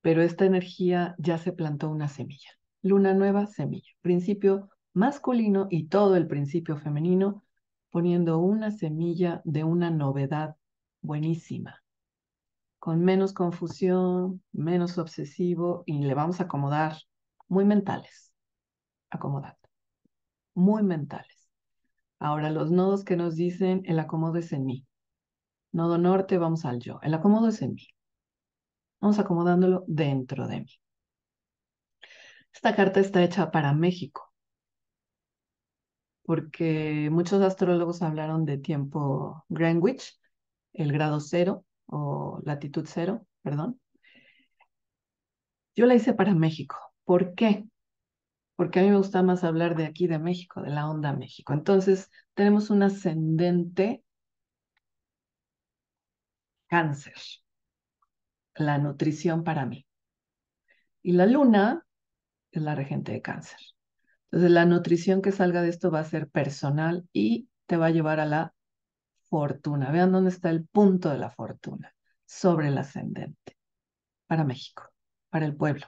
Pero esta energía ya se plantó una semilla. Luna nueva, semilla. Principio masculino y todo el principio femenino poniendo una semilla de una novedad buenísima, con menos confusión, menos obsesivo y le vamos a acomodar muy mentales. acomodando, Muy mentales. Ahora, los nodos que nos dicen el acomodo es en mí. Nodo norte, vamos al yo. El acomodo es en mí. Vamos acomodándolo dentro de mí. Esta carta está hecha para México, porque muchos astrólogos hablaron de tiempo Greenwich, el grado cero o latitud cero, perdón. Yo la hice para México, ¿Por qué? Porque a mí me gusta más hablar de aquí, de México, de la onda México. Entonces, tenemos un ascendente cáncer, la nutrición para mí. Y la luna es la regente de cáncer. Entonces, la nutrición que salga de esto va a ser personal y te va a llevar a la fortuna. Vean dónde está el punto de la fortuna, sobre el ascendente, para México, para el pueblo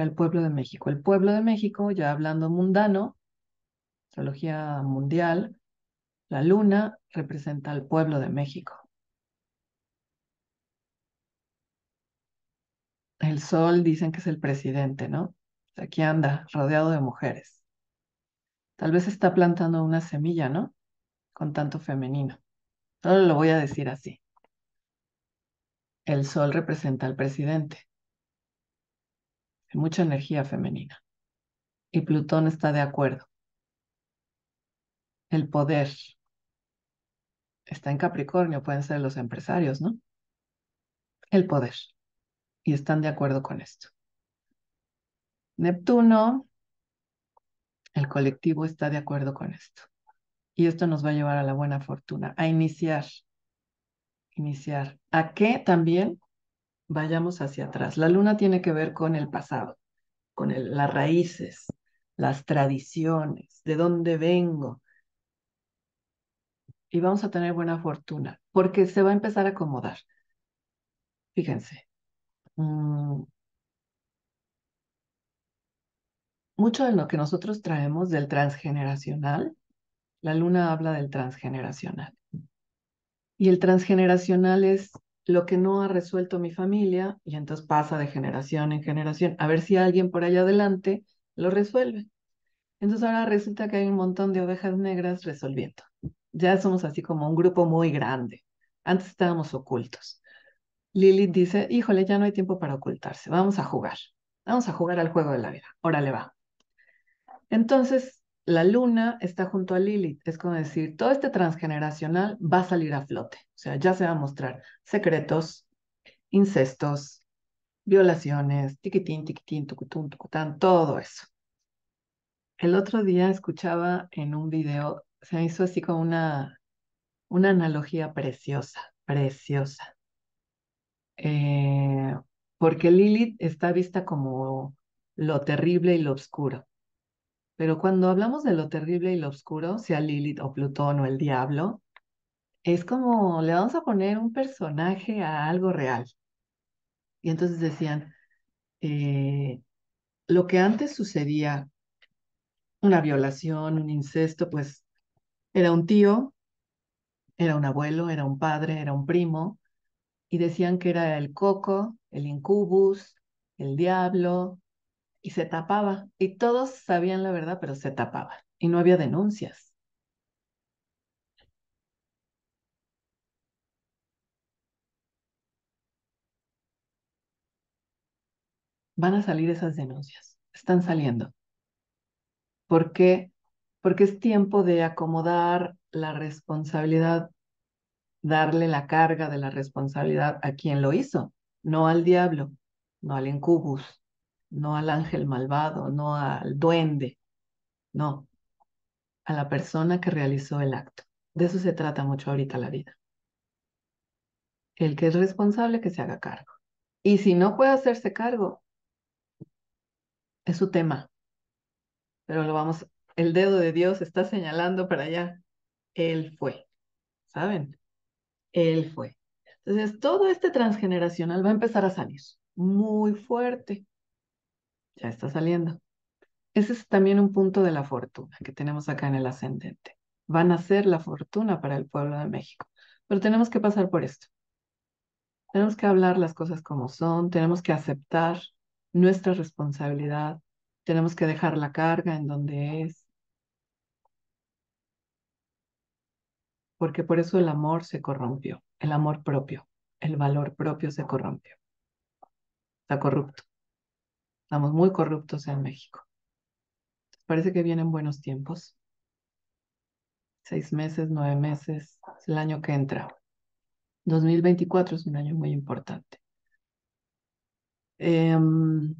el pueblo de México. El pueblo de México, ya hablando mundano, astrología mundial, la luna representa al pueblo de México. El sol dicen que es el presidente, ¿no? Aquí anda, rodeado de mujeres. Tal vez está plantando una semilla, ¿no? Con tanto femenino. Solo lo voy a decir así. El sol representa al presidente mucha energía femenina. Y Plutón está de acuerdo. El poder está en Capricornio, pueden ser los empresarios, ¿no? El poder. Y están de acuerdo con esto. Neptuno, el colectivo está de acuerdo con esto. Y esto nos va a llevar a la buena fortuna, a iniciar, iniciar. ¿A qué también? vayamos hacia atrás. La luna tiene que ver con el pasado, con las raíces, las tradiciones, de dónde vengo. Y vamos a tener buena fortuna, porque se va a empezar a acomodar. Fíjense. Mm. Mucho de lo que nosotros traemos del transgeneracional, la luna habla del transgeneracional. Y el transgeneracional es lo que no ha resuelto mi familia y entonces pasa de generación en generación a ver si alguien por allá adelante lo resuelve. Entonces ahora resulta que hay un montón de ovejas negras resolviendo. Ya somos así como un grupo muy grande. Antes estábamos ocultos. Lilith dice, híjole, ya no hay tiempo para ocultarse, vamos a jugar. Vamos a jugar al juego de la vida. Órale va. Entonces la luna está junto a Lilith, es como decir, todo este transgeneracional va a salir a flote, o sea, ya se va a mostrar secretos, incestos, violaciones, tiquitín, tiquitín, tucutún, tucután, todo eso. El otro día escuchaba en un video, se hizo así como una, una analogía preciosa, preciosa. Eh, porque Lilith está vista como lo terrible y lo oscuro. Pero cuando hablamos de lo terrible y lo oscuro, sea Lilith o Plutón o el diablo, es como le vamos a poner un personaje a algo real. Y entonces decían, eh, lo que antes sucedía, una violación, un incesto, pues era un tío, era un abuelo, era un padre, era un primo, y decían que era el coco, el incubus, el diablo, y se tapaba. Y todos sabían la verdad, pero se tapaba. Y no había denuncias. Van a salir esas denuncias. Están saliendo. ¿Por qué? Porque es tiempo de acomodar la responsabilidad, darle la carga de la responsabilidad a quien lo hizo, no al diablo, no al incubus, no al ángel malvado, no al duende, no, a la persona que realizó el acto. De eso se trata mucho ahorita la vida. El que es responsable que se haga cargo. Y si no puede hacerse cargo, es su tema. Pero lo vamos, el dedo de Dios está señalando para allá. Él fue, ¿saben? Él fue. Entonces, todo este transgeneracional va a empezar a salir muy fuerte ya está saliendo. Ese es también un punto de la fortuna que tenemos acá en el ascendente. Van a ser la fortuna para el pueblo de México, pero tenemos que pasar por esto. Tenemos que hablar las cosas como son, tenemos que aceptar nuestra responsabilidad, tenemos que dejar la carga en donde es, porque por eso el amor se corrompió, el amor propio, el valor propio se corrompió, está corrupto. Estamos muy corruptos en México. Parece que vienen buenos tiempos. Seis meses, nueve meses, es el año que entra. 2024 es un año muy importante. Em,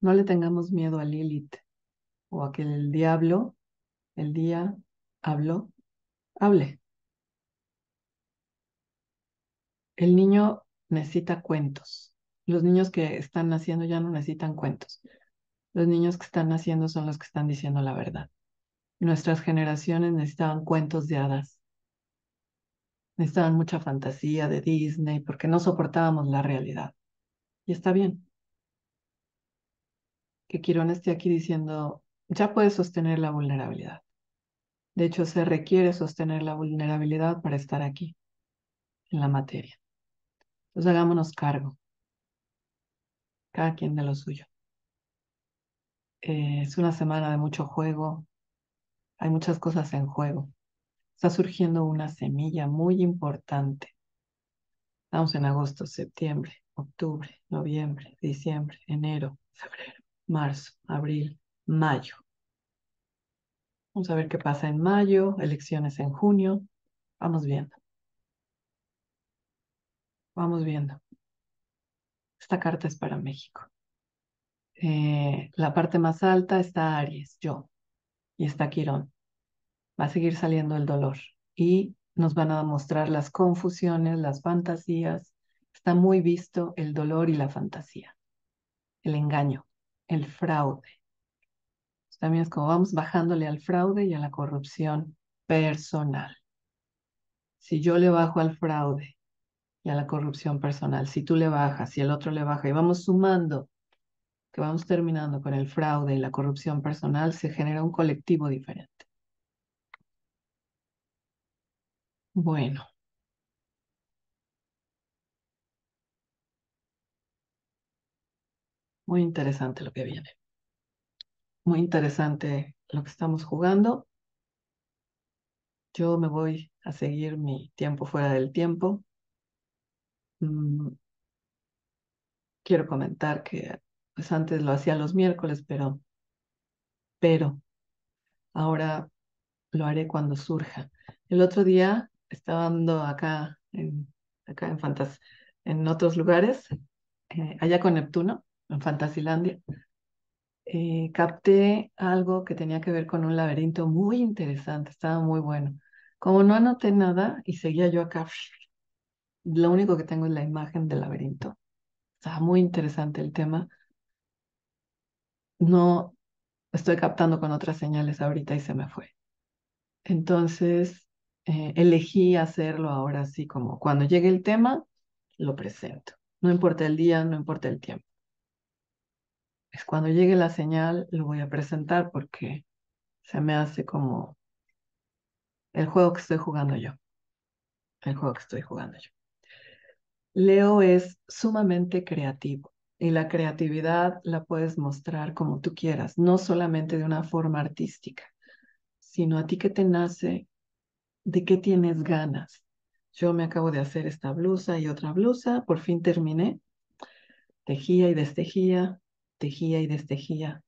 no le tengamos miedo a Lilith o a que el diablo, el día, habló, hable. El niño necesita cuentos. Los niños que están naciendo ya no necesitan cuentos. Los niños que están naciendo son los que están diciendo la verdad. Nuestras generaciones necesitaban cuentos de hadas. Necesitaban mucha fantasía de Disney porque no soportábamos la realidad. Y está bien. Que Quirón esté aquí diciendo, ya puedes sostener la vulnerabilidad. De hecho, se requiere sostener la vulnerabilidad para estar aquí, en la materia. Entonces hagámonos cargo cada quien de lo suyo. Eh, es una semana de mucho juego, hay muchas cosas en juego. Está surgiendo una semilla muy importante. Estamos en agosto, septiembre, octubre, noviembre, diciembre, enero, febrero, marzo, abril, mayo. Vamos a ver qué pasa en mayo, elecciones en junio. Vamos viendo. Vamos viendo. Esta carta es para México. Eh, la parte más alta está Aries, yo, y está Quirón. Va a seguir saliendo el dolor y nos van a mostrar las confusiones, las fantasías. Está muy visto el dolor y la fantasía, el engaño, el fraude. También es como vamos bajándole al fraude y a la corrupción personal. Si yo le bajo al fraude y a la corrupción personal. Si tú le bajas, y el otro le baja y vamos sumando, que vamos terminando con el fraude y la corrupción personal, se genera un colectivo diferente. Bueno. Muy interesante lo que viene. Muy interesante lo que estamos jugando. Yo me voy a seguir mi tiempo fuera del tiempo. Mm, quiero comentar que pues, antes lo hacía los miércoles, pero, pero ahora lo haré cuando surja. El otro día estaba acá en, acá en Fantas, en otros lugares, eh, allá con Neptuno, en Fantasilandia, eh, capté algo que tenía que ver con un laberinto muy interesante, estaba muy bueno. Como no anoté nada y seguía yo acá lo único que tengo es la imagen del laberinto. Está muy interesante el tema. No estoy captando con otras señales ahorita y se me fue. Entonces, eh, elegí hacerlo ahora así como cuando llegue el tema, lo presento. No importa el día, no importa el tiempo. Es cuando llegue la señal, lo voy a presentar porque se me hace como el juego que estoy jugando yo. El juego que estoy jugando yo. Leo es sumamente creativo y la creatividad la puedes mostrar como tú quieras, no solamente de una forma artística, sino a ti que te nace, de qué tienes ganas. Yo me acabo de hacer esta blusa y otra blusa, por fin terminé. Tejía y destejía, tejía y destejía.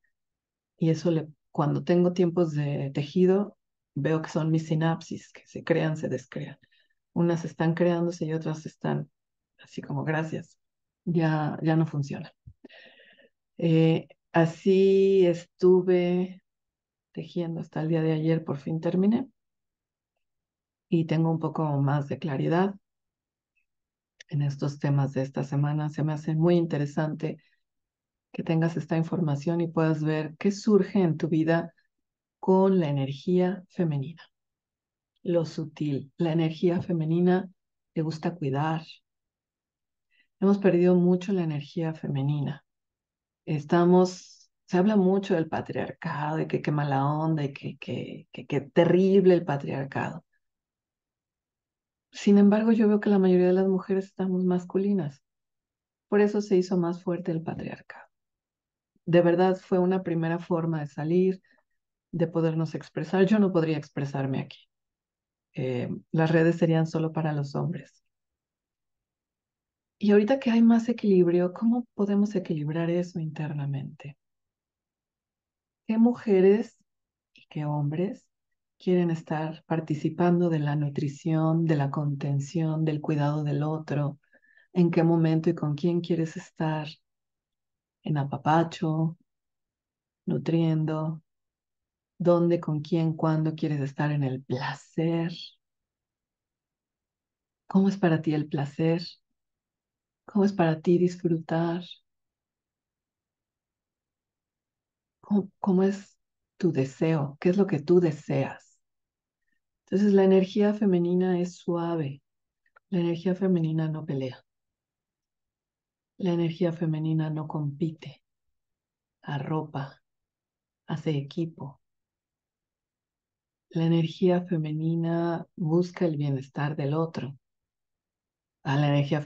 Y eso le, cuando tengo tiempos de tejido, veo que son mis sinapsis, que se crean, se descrean. Unas están creándose y otras están así como gracias, ya, ya no funciona. Eh, así estuve tejiendo hasta el día de ayer, por fin terminé y tengo un poco más de claridad en estos temas de esta semana. Se me hace muy interesante que tengas esta información y puedas ver qué surge en tu vida con la energía femenina. Lo sutil, la energía femenina te gusta cuidar, hemos perdido mucho la energía femenina. Estamos, se habla mucho del patriarcado de que qué mala onda y que qué terrible el patriarcado. Sin embargo, yo veo que la mayoría de las mujeres estamos masculinas. Por eso se hizo más fuerte el patriarcado. De verdad fue una primera forma de salir, de podernos expresar. Yo no podría expresarme aquí. Eh, las redes serían solo para los hombres. Y ahorita que hay más equilibrio, ¿cómo podemos equilibrar eso internamente? ¿Qué mujeres y qué hombres quieren estar participando de la nutrición, de la contención, del cuidado del otro? ¿En qué momento y con quién quieres estar? ¿En apapacho? ¿Nutriendo? ¿Dónde, con quién, cuándo quieres estar en el placer? ¿Cómo es para ti el placer? ¿Cómo es para ti disfrutar? ¿Cómo, es tu deseo? ¿Qué es lo que tú deseas? Entonces la energía femenina es suave. La energía femenina no pelea. La energía femenina no compite. Arropa. Hace equipo. La energía femenina busca el bienestar del otro a la energía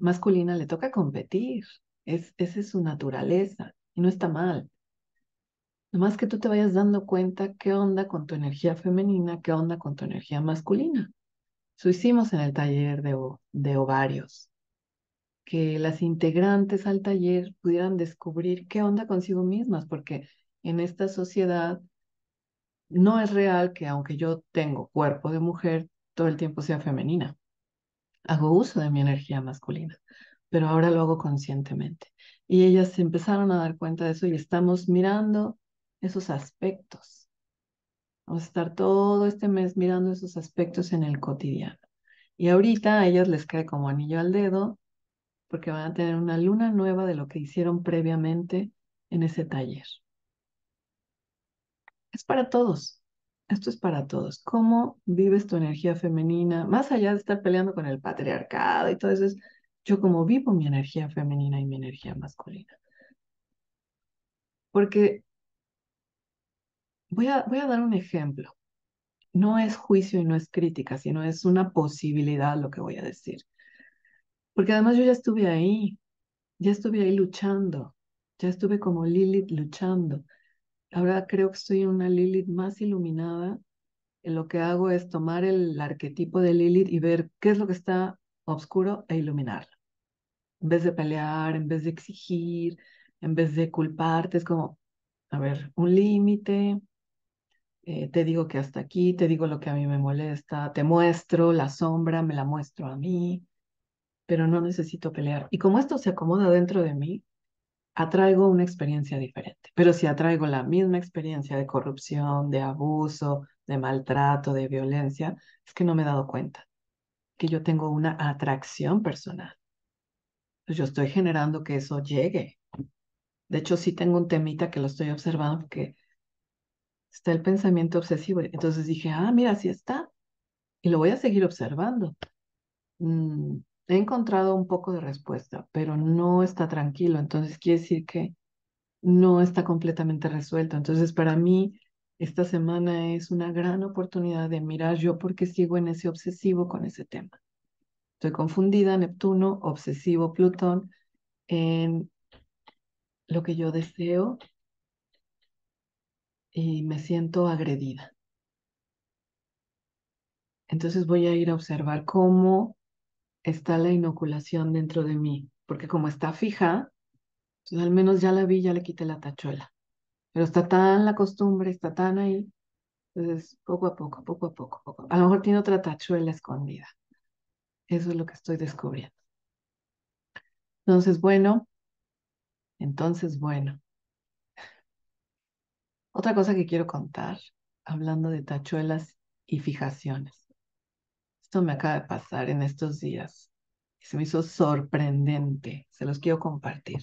masculina le toca competir. Es, esa es su naturaleza y no está mal. más que tú te vayas dando cuenta qué onda con tu energía femenina, qué onda con tu energía masculina. Eso hicimos en el taller de, de ovarios. Que las integrantes al taller pudieran descubrir qué onda consigo mismas, porque en esta sociedad no es real que aunque yo tengo cuerpo de mujer, todo el tiempo sea femenina hago uso de mi energía masculina, pero ahora lo hago conscientemente. Y ellas se empezaron a dar cuenta de eso y estamos mirando esos aspectos. Vamos a estar todo este mes mirando esos aspectos en el cotidiano. Y ahorita a ellas les cae como anillo al dedo porque van a tener una luna nueva de lo que hicieron previamente en ese taller. Es para todos esto es para todos, ¿cómo vives tu energía femenina? Más allá de estar peleando con el patriarcado y todo eso, yo como vivo mi energía femenina y mi energía masculina. Porque voy a, voy a dar un ejemplo. No es juicio y no es crítica, sino es una posibilidad lo que voy a decir. Porque además yo ya estuve ahí, ya estuve ahí luchando, ya estuve como Lilith luchando, Ahora creo que estoy en una Lilith más iluminada. lo que hago es tomar el arquetipo de Lilith y ver qué es lo que está oscuro e iluminarlo. En vez de pelear, en vez de exigir, en vez de culparte, es como, a ver, un límite, eh, te digo que hasta aquí, te digo lo que a mí me molesta, te muestro la sombra, me la muestro a mí, pero no necesito pelear. Y como esto se acomoda dentro de mí, atraigo una experiencia diferente. Pero si atraigo la misma experiencia de corrupción, de abuso, de maltrato, de violencia, es que no me he dado cuenta que yo tengo una atracción personal. Pues yo estoy generando que eso llegue. De hecho, sí tengo un temita que lo estoy observando que está el pensamiento obsesivo. Entonces dije, ah, mira, sí está. Y lo voy a seguir observando. Mm, he encontrado un poco de respuesta, pero no está tranquilo. Entonces quiere decir que no está completamente resuelto. Entonces para mí esta semana es una gran oportunidad de mirar yo por qué sigo en ese obsesivo con ese tema. Estoy confundida, Neptuno, obsesivo, Plutón, en lo que yo deseo y me siento agredida. Entonces voy a ir a observar cómo está la inoculación dentro de mí, porque como está fija, pues, al menos ya la vi, ya le quité la tachuela. Pero está tan la costumbre, está tan ahí. Entonces, pues, poco a poco, poco a poco, poco. A lo mejor tiene otra tachuela escondida. Eso es lo que estoy descubriendo. Entonces, bueno, entonces, bueno. Otra cosa que quiero contar, hablando de tachuelas y fijaciones. Esto me acaba de pasar en estos días. Se me hizo sorprendente. Se los quiero compartir.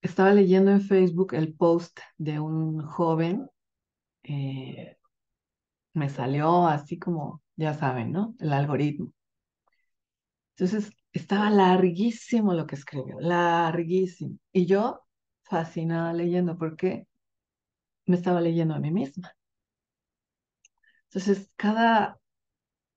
Estaba leyendo en Facebook el post de un joven. Eh, me salió así como, ya saben, ¿no? El algoritmo. Entonces, estaba larguísimo lo que escribió, larguísimo. Y yo fascinada leyendo porque me estaba leyendo a mí misma. Entonces, cada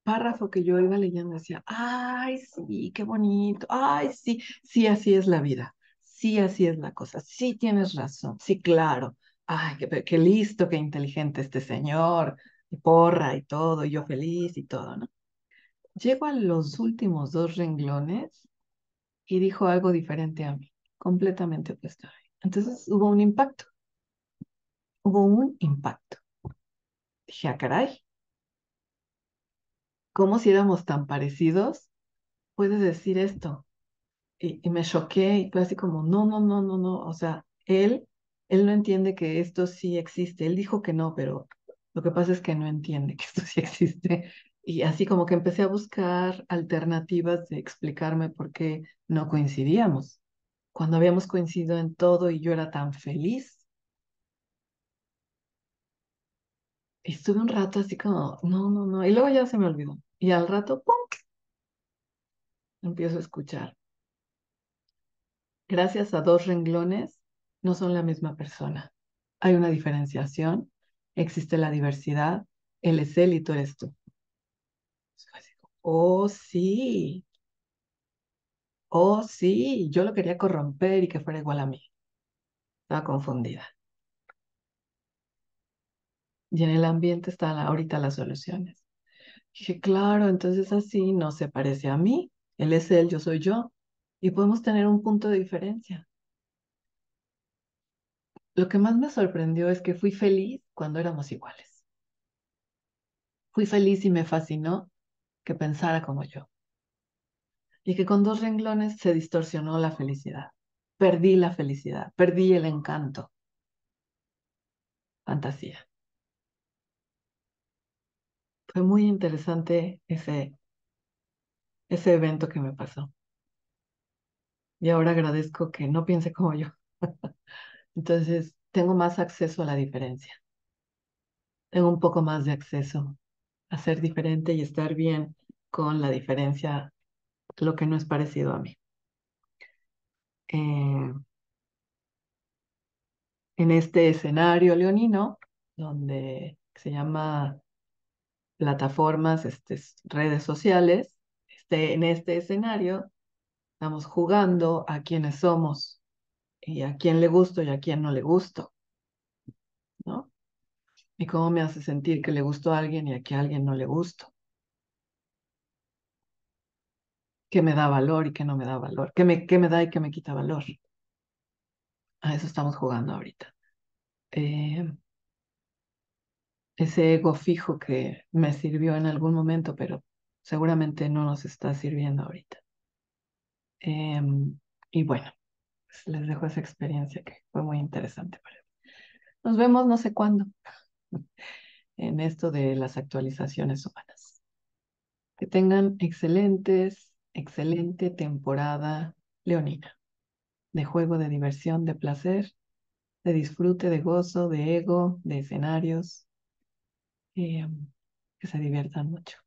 párrafo que yo iba leyendo decía, ay, sí, qué bonito, ay, sí, sí, así es la vida, sí, así es la cosa, sí tienes razón, sí, claro, ay, qué, listo, qué inteligente este señor, y porra y todo, y yo feliz y todo, ¿no? Llego a los últimos dos renglones y dijo algo diferente a mí, completamente opuesto Entonces hubo un impacto, hubo un impacto. Dije, ah, caray, ¿cómo si éramos tan parecidos puedes decir esto? Y, me choqué y fue así como, no, no, no, no, no, o sea, él, él no entiende que esto sí existe, él dijo que no, pero lo que pasa es que no entiende que esto sí existe. Y así como que empecé a buscar alternativas de explicarme por qué no coincidíamos, cuando habíamos coincidido en todo y yo era tan feliz. Y estuve un rato así como, no, no, no. Y luego ya se me olvidó. Y al rato, ¡pum! Empiezo a escuchar. Gracias a dos renglones, no son la misma persona. Hay una diferenciación, existe la diversidad, él es él y tú eres tú. Oh, sí. Oh, sí, yo lo quería corromper y que fuera igual a mí. Estaba confundida. Y en el ambiente están ahorita las soluciones dije, claro, entonces así no se parece a mí, él es él, yo soy yo, y podemos tener un punto de diferencia. Lo que más me sorprendió es que fui feliz cuando éramos iguales. Fui feliz y me fascinó que pensara como yo. Y que con dos renglones se distorsionó la felicidad. Perdí la felicidad, perdí el encanto. Fantasía. Fue muy interesante ese, ese evento que me pasó. Y ahora agradezco que no piense como yo. [laughs] Entonces, tengo más acceso a la diferencia. Tengo un poco más de acceso a ser diferente y estar bien con la diferencia, lo que no es parecido a mí. Eh, en este escenario leonino, donde se llama plataformas, este, redes sociales, este, en este escenario estamos jugando a quiénes somos y a quién le gusto y a quién no le gusto, ¿no? Y cómo me hace sentir que le gustó a alguien y a que alguien no le gustó. Que me da valor y que no me da valor. Que me, me da y que me quita valor. A eso estamos jugando ahorita. Eh, ese ego fijo que me sirvió en algún momento, pero seguramente no nos está sirviendo ahorita. Em, y bueno, pues, les dejo esa experiencia que fue muy interesante para mí. Nos vemos no sé cuándo [laughs] en esto de las actualizaciones humanas. Que tengan excelentes, excelente temporada leonina de juego, de diversión, de placer, de disfrute, de gozo, de ego, de escenarios, Em, que se diviertan mucho.